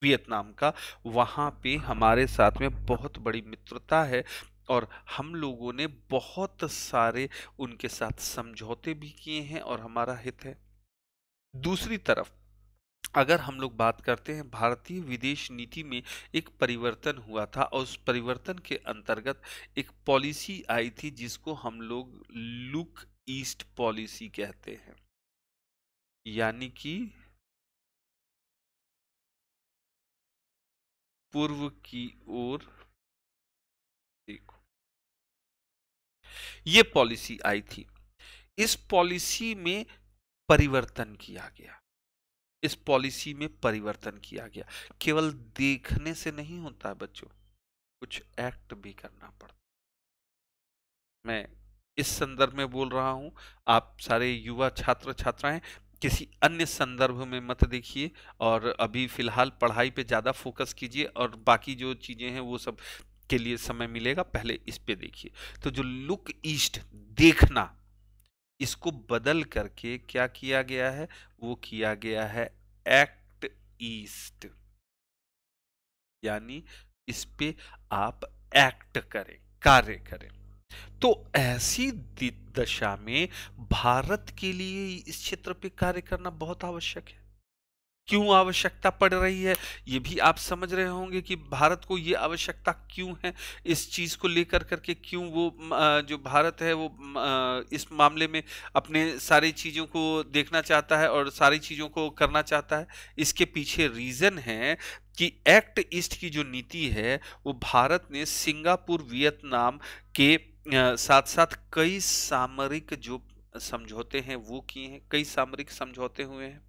Speaker 1: वियतनाम का वहाँ पे हमारे साथ में बहुत बड़ी मित्रता है और हम लोगों ने बहुत सारे उनके साथ समझौते भी किए हैं और हमारा हित है दूसरी तरफ अगर हम लोग बात करते हैं भारतीय विदेश नीति में एक परिवर्तन हुआ था और उस परिवर्तन के अंतर्गत एक पॉलिसी आई थी जिसको हम लोग लुक ईस्ट पॉलिसी कहते हैं यानी कि पूर्व की ओर देखो ये पॉलिसी आई थी इस पॉलिसी में परिवर्तन किया गया इस पॉलिसी में परिवर्तन किया गया केवल देखने से नहीं होता बच्चों कुछ एक्ट भी करना पड़ता मैं इस संदर्भ में बोल रहा हूं आप सारे युवा छात्र छात्राएं किसी अन्य संदर्भ में मत देखिए और अभी फ़िलहाल पढ़ाई पे ज़्यादा फोकस कीजिए और बाकी जो चीज़ें हैं वो सब के लिए समय मिलेगा पहले इस पे देखिए तो जो लुक ईस्ट देखना इसको बदल करके क्या किया गया है वो किया गया है एक्ट ईस्ट यानी इस पे आप एक्ट करें कार्य करें तो ऐसी दशा में भारत के लिए इस क्षेत्र पे कार्य करना बहुत आवश्यक है क्यों आवश्यकता पड़ रही है ये भी आप समझ रहे होंगे कि भारत को ये आवश्यकता क्यों है इस चीज को लेकर करके क्यों वो जो भारत है वो इस मामले में अपने सारी चीजों को देखना चाहता है और सारी चीजों को करना चाहता है इसके पीछे रीजन है कि एक्ट ईस्ट की जो नीति है वो भारत ने सिंगापुर वियतनाम के साथ साथ कई सामरिक जो समझौते हैं वो किए हैं कई सामरिक समझौते हुए हैं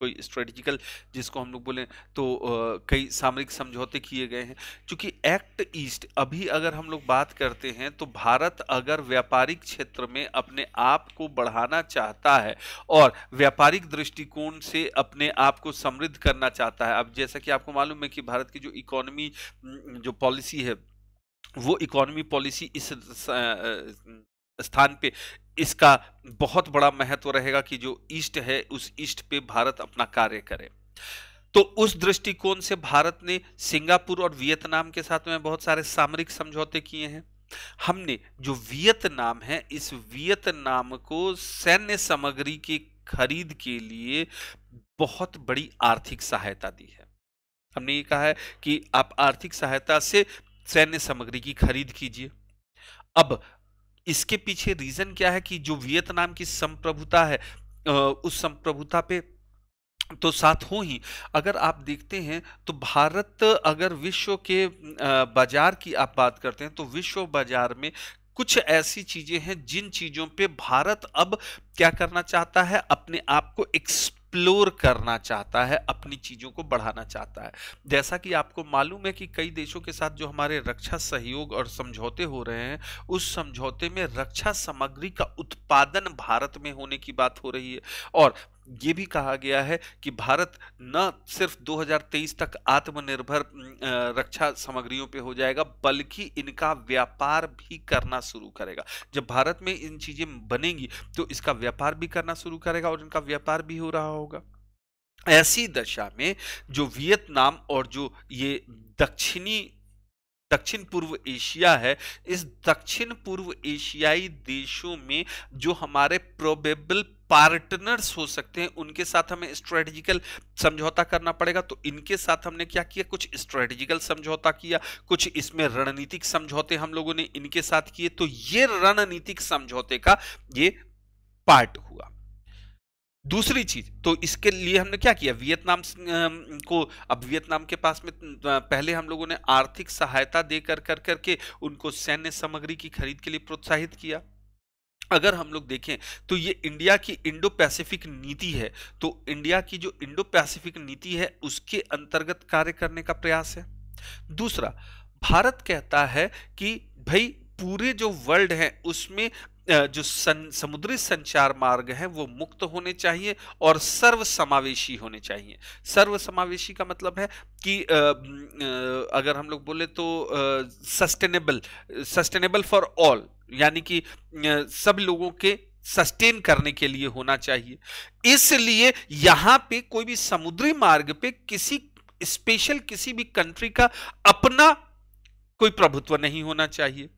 Speaker 1: कोई स्ट्रेटजिकल जिसको हम लोग बोले तो कई सामरिक समझौते किए गए हैं क्योंकि एक्ट ईस्ट अभी अगर हम लोग बात करते हैं तो भारत अगर व्यापारिक क्षेत्र में अपने आप को बढ़ाना चाहता है और व्यापारिक दृष्टिकोण से अपने आप को समृद्ध करना चाहता है अब जैसा कि आपको मालूम है कि भारत की जो इकोनॉमी जो पॉलिसी है वो इकोनॉमी पॉलिसी इस स्थान पे इसका बहुत बड़ा महत्व रहेगा कि जो ईस्ट है उस ईस्ट पे भारत अपना कार्य करे तो उस दृष्टिकोण से भारत ने सिंगापुर और वियतनाम के साथ में बहुत सारे सामरिक समझौते किए हैं हमने जो वियतनाम है इस वियतनाम को सैन्य सामग्री की खरीद के लिए बहुत बड़ी आर्थिक सहायता दी है हमने ये कहा है कि आप आर्थिक सहायता से सैन्य सामग्री की खरीद कीजिए अब इसके पीछे रीजन क्या है कि जो वियतनाम की संप्रभुता है उस संप्रभुता पे तो साथ हो ही अगर आप देखते हैं तो भारत अगर विश्व के बाजार की आप बात करते हैं तो विश्व बाजार में कुछ ऐसी चीजें हैं जिन चीजों पे भारत अब क्या करना चाहता है अपने आप को एक्सप एक्सप्लोर करना चाहता है अपनी चीज़ों को बढ़ाना चाहता है जैसा कि आपको मालूम है कि कई देशों के साथ जो हमारे रक्षा सहयोग और समझौते हो रहे हैं उस समझौते में रक्षा सामग्री का उत्पादन भारत में होने की बात हो रही है और ये भी कहा गया है कि भारत न सिर्फ 2023 तक आत्मनिर्भर रक्षा सामग्रियों पे हो जाएगा बल्कि इनका व्यापार भी करना शुरू करेगा जब भारत में इन चीजें बनेंगी तो इसका व्यापार भी करना शुरू करेगा और इनका व्यापार भी हो रहा होगा ऐसी दशा में जो वियतनाम और जो ये दक्षिणी दक्षिण पूर्व एशिया है इस दक्षिण पूर्व एशियाई देशों में जो हमारे प्रोबेबल पार्टनर्स हो सकते हैं उनके साथ हमें स्ट्रेटेजिकल समझौता करना पड़ेगा तो इनके साथ हमने क्या किया कुछ स्ट्रेटेजिकल समझौता किया कुछ इसमें रणनीतिक समझौते हम लोगों ने इनके साथ किए तो ये रणनीतिक समझौते का ये पार्ट हुआ दूसरी चीज तो इसके लिए हमने क्या किया वियतनाम को अब वियतनाम के पास में पहले हम लोगों ने आर्थिक सहायता दे कर कर करके उनको सैन्य सामग्री की खरीद के लिए प्रोत्साहित किया अगर हम लोग देखें तो ये इंडिया की इंडो पैसिफिक नीति है तो इंडिया की जो इंडो पैसिफिक नीति है उसके अंतर्गत कार्य करने का प्रयास है दूसरा भारत कहता है कि भाई पूरे जो वर्ल्ड है उसमें जो सन, समुद्री संचार मार्ग हैं वो मुक्त होने चाहिए और सर्व समावेशी होने चाहिए सर्व समावेशी का मतलब है कि आ, अगर हम लोग बोले तो सस्टेनेबल सस्टेनेबल फॉर ऑल यानी कि सब लोगों के सस्टेन करने के लिए होना चाहिए इसलिए यहां पे कोई भी समुद्री मार्ग पे किसी स्पेशल किसी भी कंट्री का अपना कोई प्रभुत्व नहीं होना चाहिए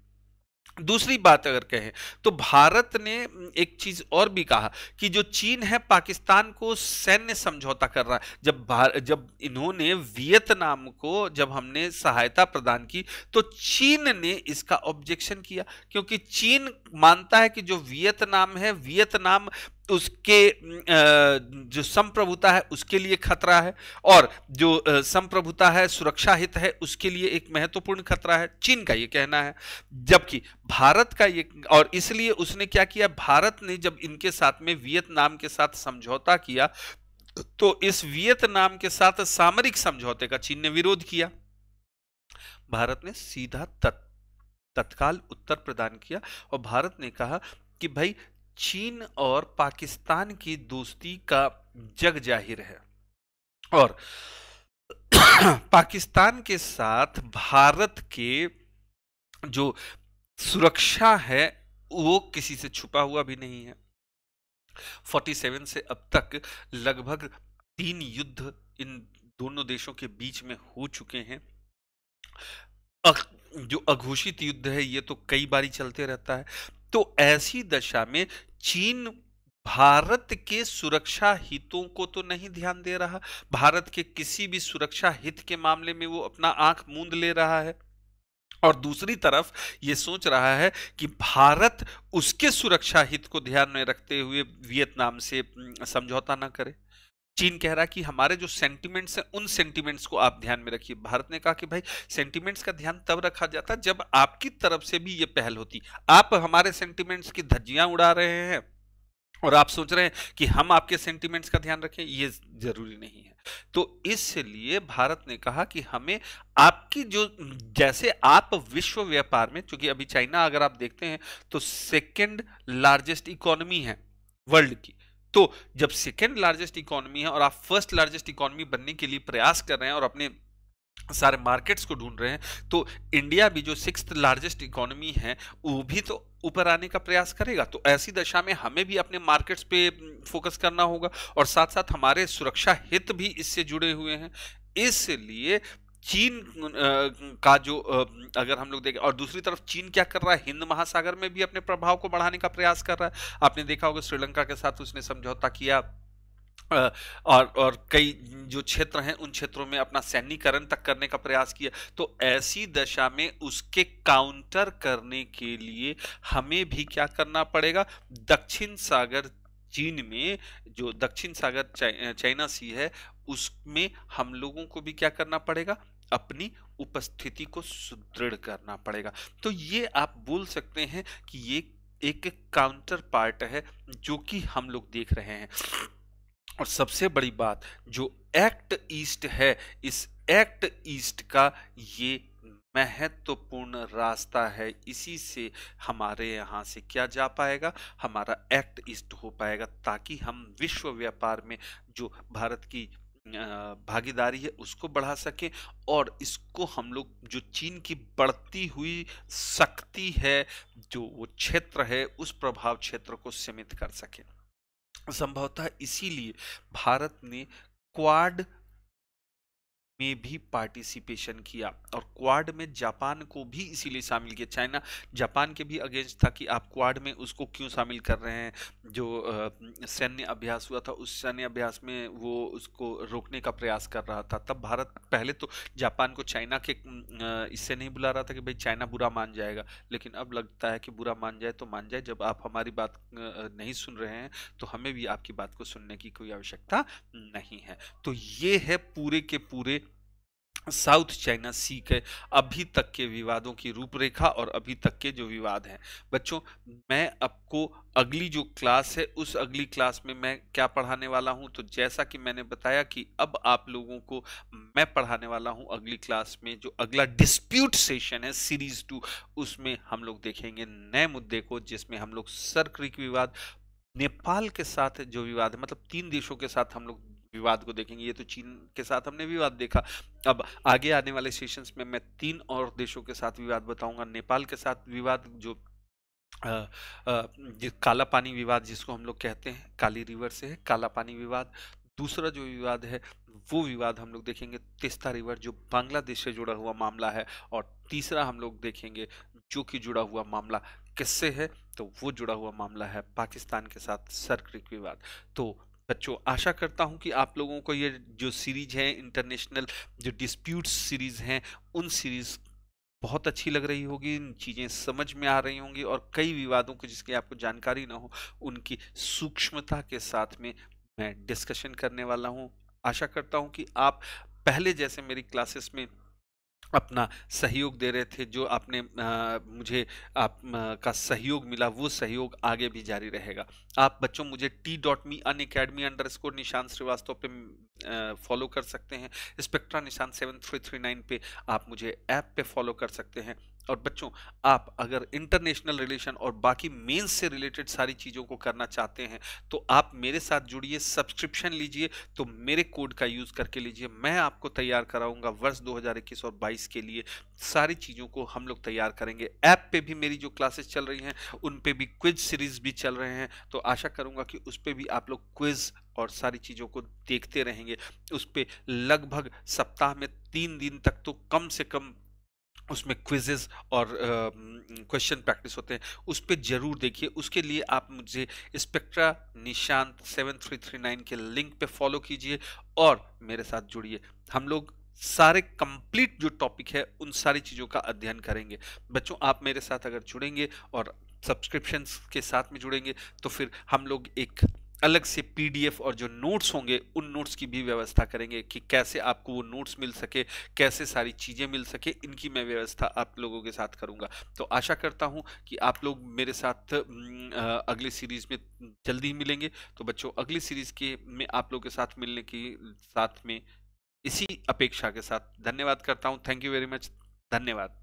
Speaker 1: दूसरी बात अगर कहें तो भारत ने एक चीज और भी कहा कि जो चीन है पाकिस्तान को सैन्य समझौता कर रहा है जब जब इन्होंने वियतनाम को जब हमने सहायता प्रदान की तो चीन ने इसका ऑब्जेक्शन किया क्योंकि चीन मानता है कि जो वियतनाम है वियतनाम उसके जो संप्रभुता है उसके लिए खतरा है और जो संप्रभुता है सुरक्षा हित है उसके लिए एक महत्वपूर्ण खतरा है चीन का ये कहना है जबकि भारत का ये और इसलिए उसने क्या किया भारत ने जब इनके साथ में वियतनाम के साथ समझौता किया तो इस वियतनाम के साथ सामरिक समझौते का चीन ने विरोध किया भारत ने सीधा तत् तत्काल उत्तर प्रदान किया और भारत ने कहा कि भाई चीन और पाकिस्तान की दोस्ती का जग जाहिर है और पाकिस्तान के साथ भारत के जो सुरक्षा है वो किसी से छुपा हुआ भी नहीं है 47 से अब तक लगभग तीन युद्ध इन दोनों देशों के बीच में हो चुके हैं अग, जो अघोषित युद्ध है ये तो कई बारी चलते रहता है तो ऐसी दशा में चीन भारत के सुरक्षा हितों को तो नहीं ध्यान दे रहा भारत के किसी भी सुरक्षा हित के मामले में वो अपना आंख मूंद ले रहा है और दूसरी तरफ ये सोच रहा है कि भारत उसके सुरक्षा हित को ध्यान में रखते हुए वियतनाम से हम्म, समझौता ना करे चीन कह रहा कि हमारे जो सेंटिमेंट्स हैं उन सेंटिमेंट्स को आप ध्यान में रखिए भारत ने कहा कि भाई सेंटिमेंट्स का ध्यान तब रखा जाता जब आपकी तरफ से भी ये पहल होती आप हमारे सेंटिमेंट्स की धज्जियां उड़ा रहे हैं और आप सोच रहे हैं कि हम आपके सेंटिमेंट्स का ध्यान रखें ये जरूरी नहीं है तो इसलिए भारत ने कहा कि हमें आपकी जो जैसे आप विश्व व्यापार में चूंकि अभी चाइना अगर आप देखते हैं तो सेकेंड लार्जेस्ट इकोनॉमी है वर्ल्ड की तो जब सेकेंड लार्जेस्ट इकोनॉमी है और आप फर्स्ट लार्जेस्ट इकोनॉमी बनने के लिए प्रयास कर रहे हैं और अपने सारे मार्केट्स को ढूंढ रहे हैं तो इंडिया भी जो सिक्स लार्जेस्ट इकोनॉमी है वो भी तो ऊपर आने का प्रयास करेगा तो ऐसी दशा में हमें भी अपने मार्केट्स पे फोकस हम्म, करना होगा और साथ साथ हमारे सुरक्षा हित भी इससे जुड़े हुए हैं इसलिए चीन का जो अगर हम लोग देखें और दूसरी तरफ चीन क्या कर रहा है हिंद महासागर में भी अपने प्रभाव को बढ़ाने का प्रयास कर रहा है आपने देखा होगा श्रीलंका के साथ उसने समझौता किया और और कई जो क्षेत्र हैं उन क्षेत्रों में अपना सैन्यकरण तक करने का प्रयास किया तो ऐसी दशा में उसके काउंटर करने के लिए हमें भी क्या करना पड़ेगा दक्षिण सागर चीन में जो दक्षिण सागर चाइना सी है उसमें हम लोगों को भी क्या करना पड़ेगा अपनी उपस्थिति को सुदृढ़ करना पड़ेगा तो ये आप बोल सकते हैं कि ये एक काउंटर पार्ट है जो कि हम लोग देख रहे हैं और सबसे बड़ी बात जो एक्ट ईस्ट है इस एक्ट ईस्ट का ये महत्वपूर्ण रास्ता है इसी से हमारे यहाँ से क्या जा पाएगा हमारा एक्ट ईस्ट हो पाएगा ताकि हम विश्व व्यापार में जो भारत की भागीदारी है उसको बढ़ा सके और इसको हम लोग जो चीन की बढ़ती हुई शक्ति है जो वो क्षेत्र है उस प्रभाव क्षेत्र को सीमित कर सके संभवतः इसीलिए भारत ने क्वाड મે ભી પાર્ટિસિપેશન કિયા ઓર ક્વાડ મે જાપાન કો ભી ઇસી લિયે શામિલ કિયા ચાઇના જાપાન કે ભી અગેન્સ્ટ થા કી આપ ક્વાડ મે ઉસકો ક્યુ શામિલ કર રહે હે જો સૈન્ય અભ્યાસ હુઆ થા ઉસ સૈન્ય અભ્યાસ મે વો ઉસકો રોકને કા પ્રયાસ કર રહા થા તબ ભારત પહેલે તો જાપાન કો ચાઇના કે ઇસે નહીં બુલા રહા થા કી ભઈ ચાઇના બુરા માન જાયેગા લેકિન અબ લગતા હે કી બુરા માન જાયે તો માન જાયે જબ આપ હમારી બાત નહીં સુન રહે હે તો હમે ભી આપકી બાત કો સુનને કી કોઈ આવશ્યકતા નહીં હે તો યે હે પૂરે કે પૂરે साउथ चाइना सी के अभी तक के विवादों की रूपरेखा और अभी तक के जो विवाद हैं बच्चों मैं आपको अगली जो क्लास है उस अगली क्लास में मैं क्या पढ़ाने वाला हूं तो जैसा कि मैंने बताया कि अब आप लोगों को मैं पढ़ाने वाला हूं अगली क्लास में जो अगला डिस्प्यूट सेशन है सीरीज टू उसमें हम लोग देखेंगे नए मुद्दे को जिसमें हम लोग सरक्रिक विवाद नेपाल के साथ जो विवाद है मतलब तीन देशों के साथ हम लोग विवाद को देखेंगे ये तो चीन के साथ हमने विवाद देखा अब आगे आने वाले सेशंस में मैं तीन और देशों के साथ विवाद बताऊंगा नेपाल के साथ विवाद जो आ, काला पानी विवाद जिसको हम लोग कहते हैं काली रिवर से है काला पानी विवाद दूसरा जो विवाद है वो विवाद हम लोग देखेंगे तेस्ता रिवर जो बांग्लादेश से जुड़ा हुआ मामला है और तीसरा हम लोग देखेंगे जो कि जुड़ा हुआ मामला किससे है तो वो जुड़ा हुआ मामला है पाकिस्तान के साथ सरक्रिक विवाद तो बच्चों आशा करता हूँ कि आप लोगों को ये जो सीरीज है इंटरनेशनल जो डिस्प्यूट सीरीज हैं उन सीरीज बहुत अच्छी लग रही होगी इन चीज़ें समझ में आ रही होंगी और कई विवादों को जिसकी आपको जानकारी ना हो उनकी सूक्ष्मता के साथ में मैं डिस्कशन करने वाला हूँ आशा करता हूँ कि आप पहले जैसे मेरी क्लासेस में अपना सहयोग दे रहे थे जो आपने आ, मुझे आप आ, का सहयोग मिला वो सहयोग आगे भी जारी रहेगा आप बच्चों मुझे T dot me Unacademy underscore निशान श्रीवास्तव पे फॉलो कर सकते हैं स्पेक्ट्रा निशान सेवन थ्री थ्री नाइन पे आप मुझे ऐप पे फॉलो कर सकते हैं और बच्चों आप अगर इंटरनेशनल रिलेशन और बाकी मेंस से रिलेटेड सारी चीज़ों को करना चाहते हैं तो आप मेरे साथ जुड़िए सब्सक्रिप्शन लीजिए तो मेरे कोड का यूज़ करके लीजिए मैं आपको तैयार कराऊंगा वर्ष 2021 और 22 के लिए सारी चीज़ों को हम लोग तैयार करेंगे ऐप पे भी मेरी जो क्लासेस चल रही हैं उन पर भी क्विज सीरीज भी चल रहे हैं तो आशा करूँगा कि उस पर भी आप लोग क्विज़ और सारी चीज़ों को देखते रहेंगे उस पर लगभग सप्ताह में तीन दिन तक तो कम से कम उसमें क्विजेज और क्वेश्चन uh, प्रैक्टिस होते हैं उस पर जरूर देखिए उसके लिए आप मुझे Spectra Nishant seven three three nine के लिंक पे फॉलो कीजिए और मेरे साथ जुड़िए हम लोग सारे कंप्लीट जो टॉपिक है उन सारी चीज़ों का अध्ययन करेंगे बच्चों आप मेरे साथ अगर जुड़ेंगे और सब्सक्रिप्शंस के साथ में जुड़ेंगे तो फिर हम लोग एक अलग से पीडीएफ और जो नोट्स होंगे उन नोट्स की भी व्यवस्था करेंगे कि कैसे आपको वो नोट्स मिल सके कैसे सारी चीज़ें मिल सके इनकी मैं व्यवस्था आप लोगों के साथ करूँगा तो आशा करता हूँ कि आप लोग मेरे साथ अगले सीरीज़ में जल्दी ही मिलेंगे तो बच्चों अगली सीरीज़ के में आप लोगों के साथ मिलने की साथ में इसी अपेक्षा के साथ धन्यवाद करता हूँ थैंक यू वेरी मच धन्यवाद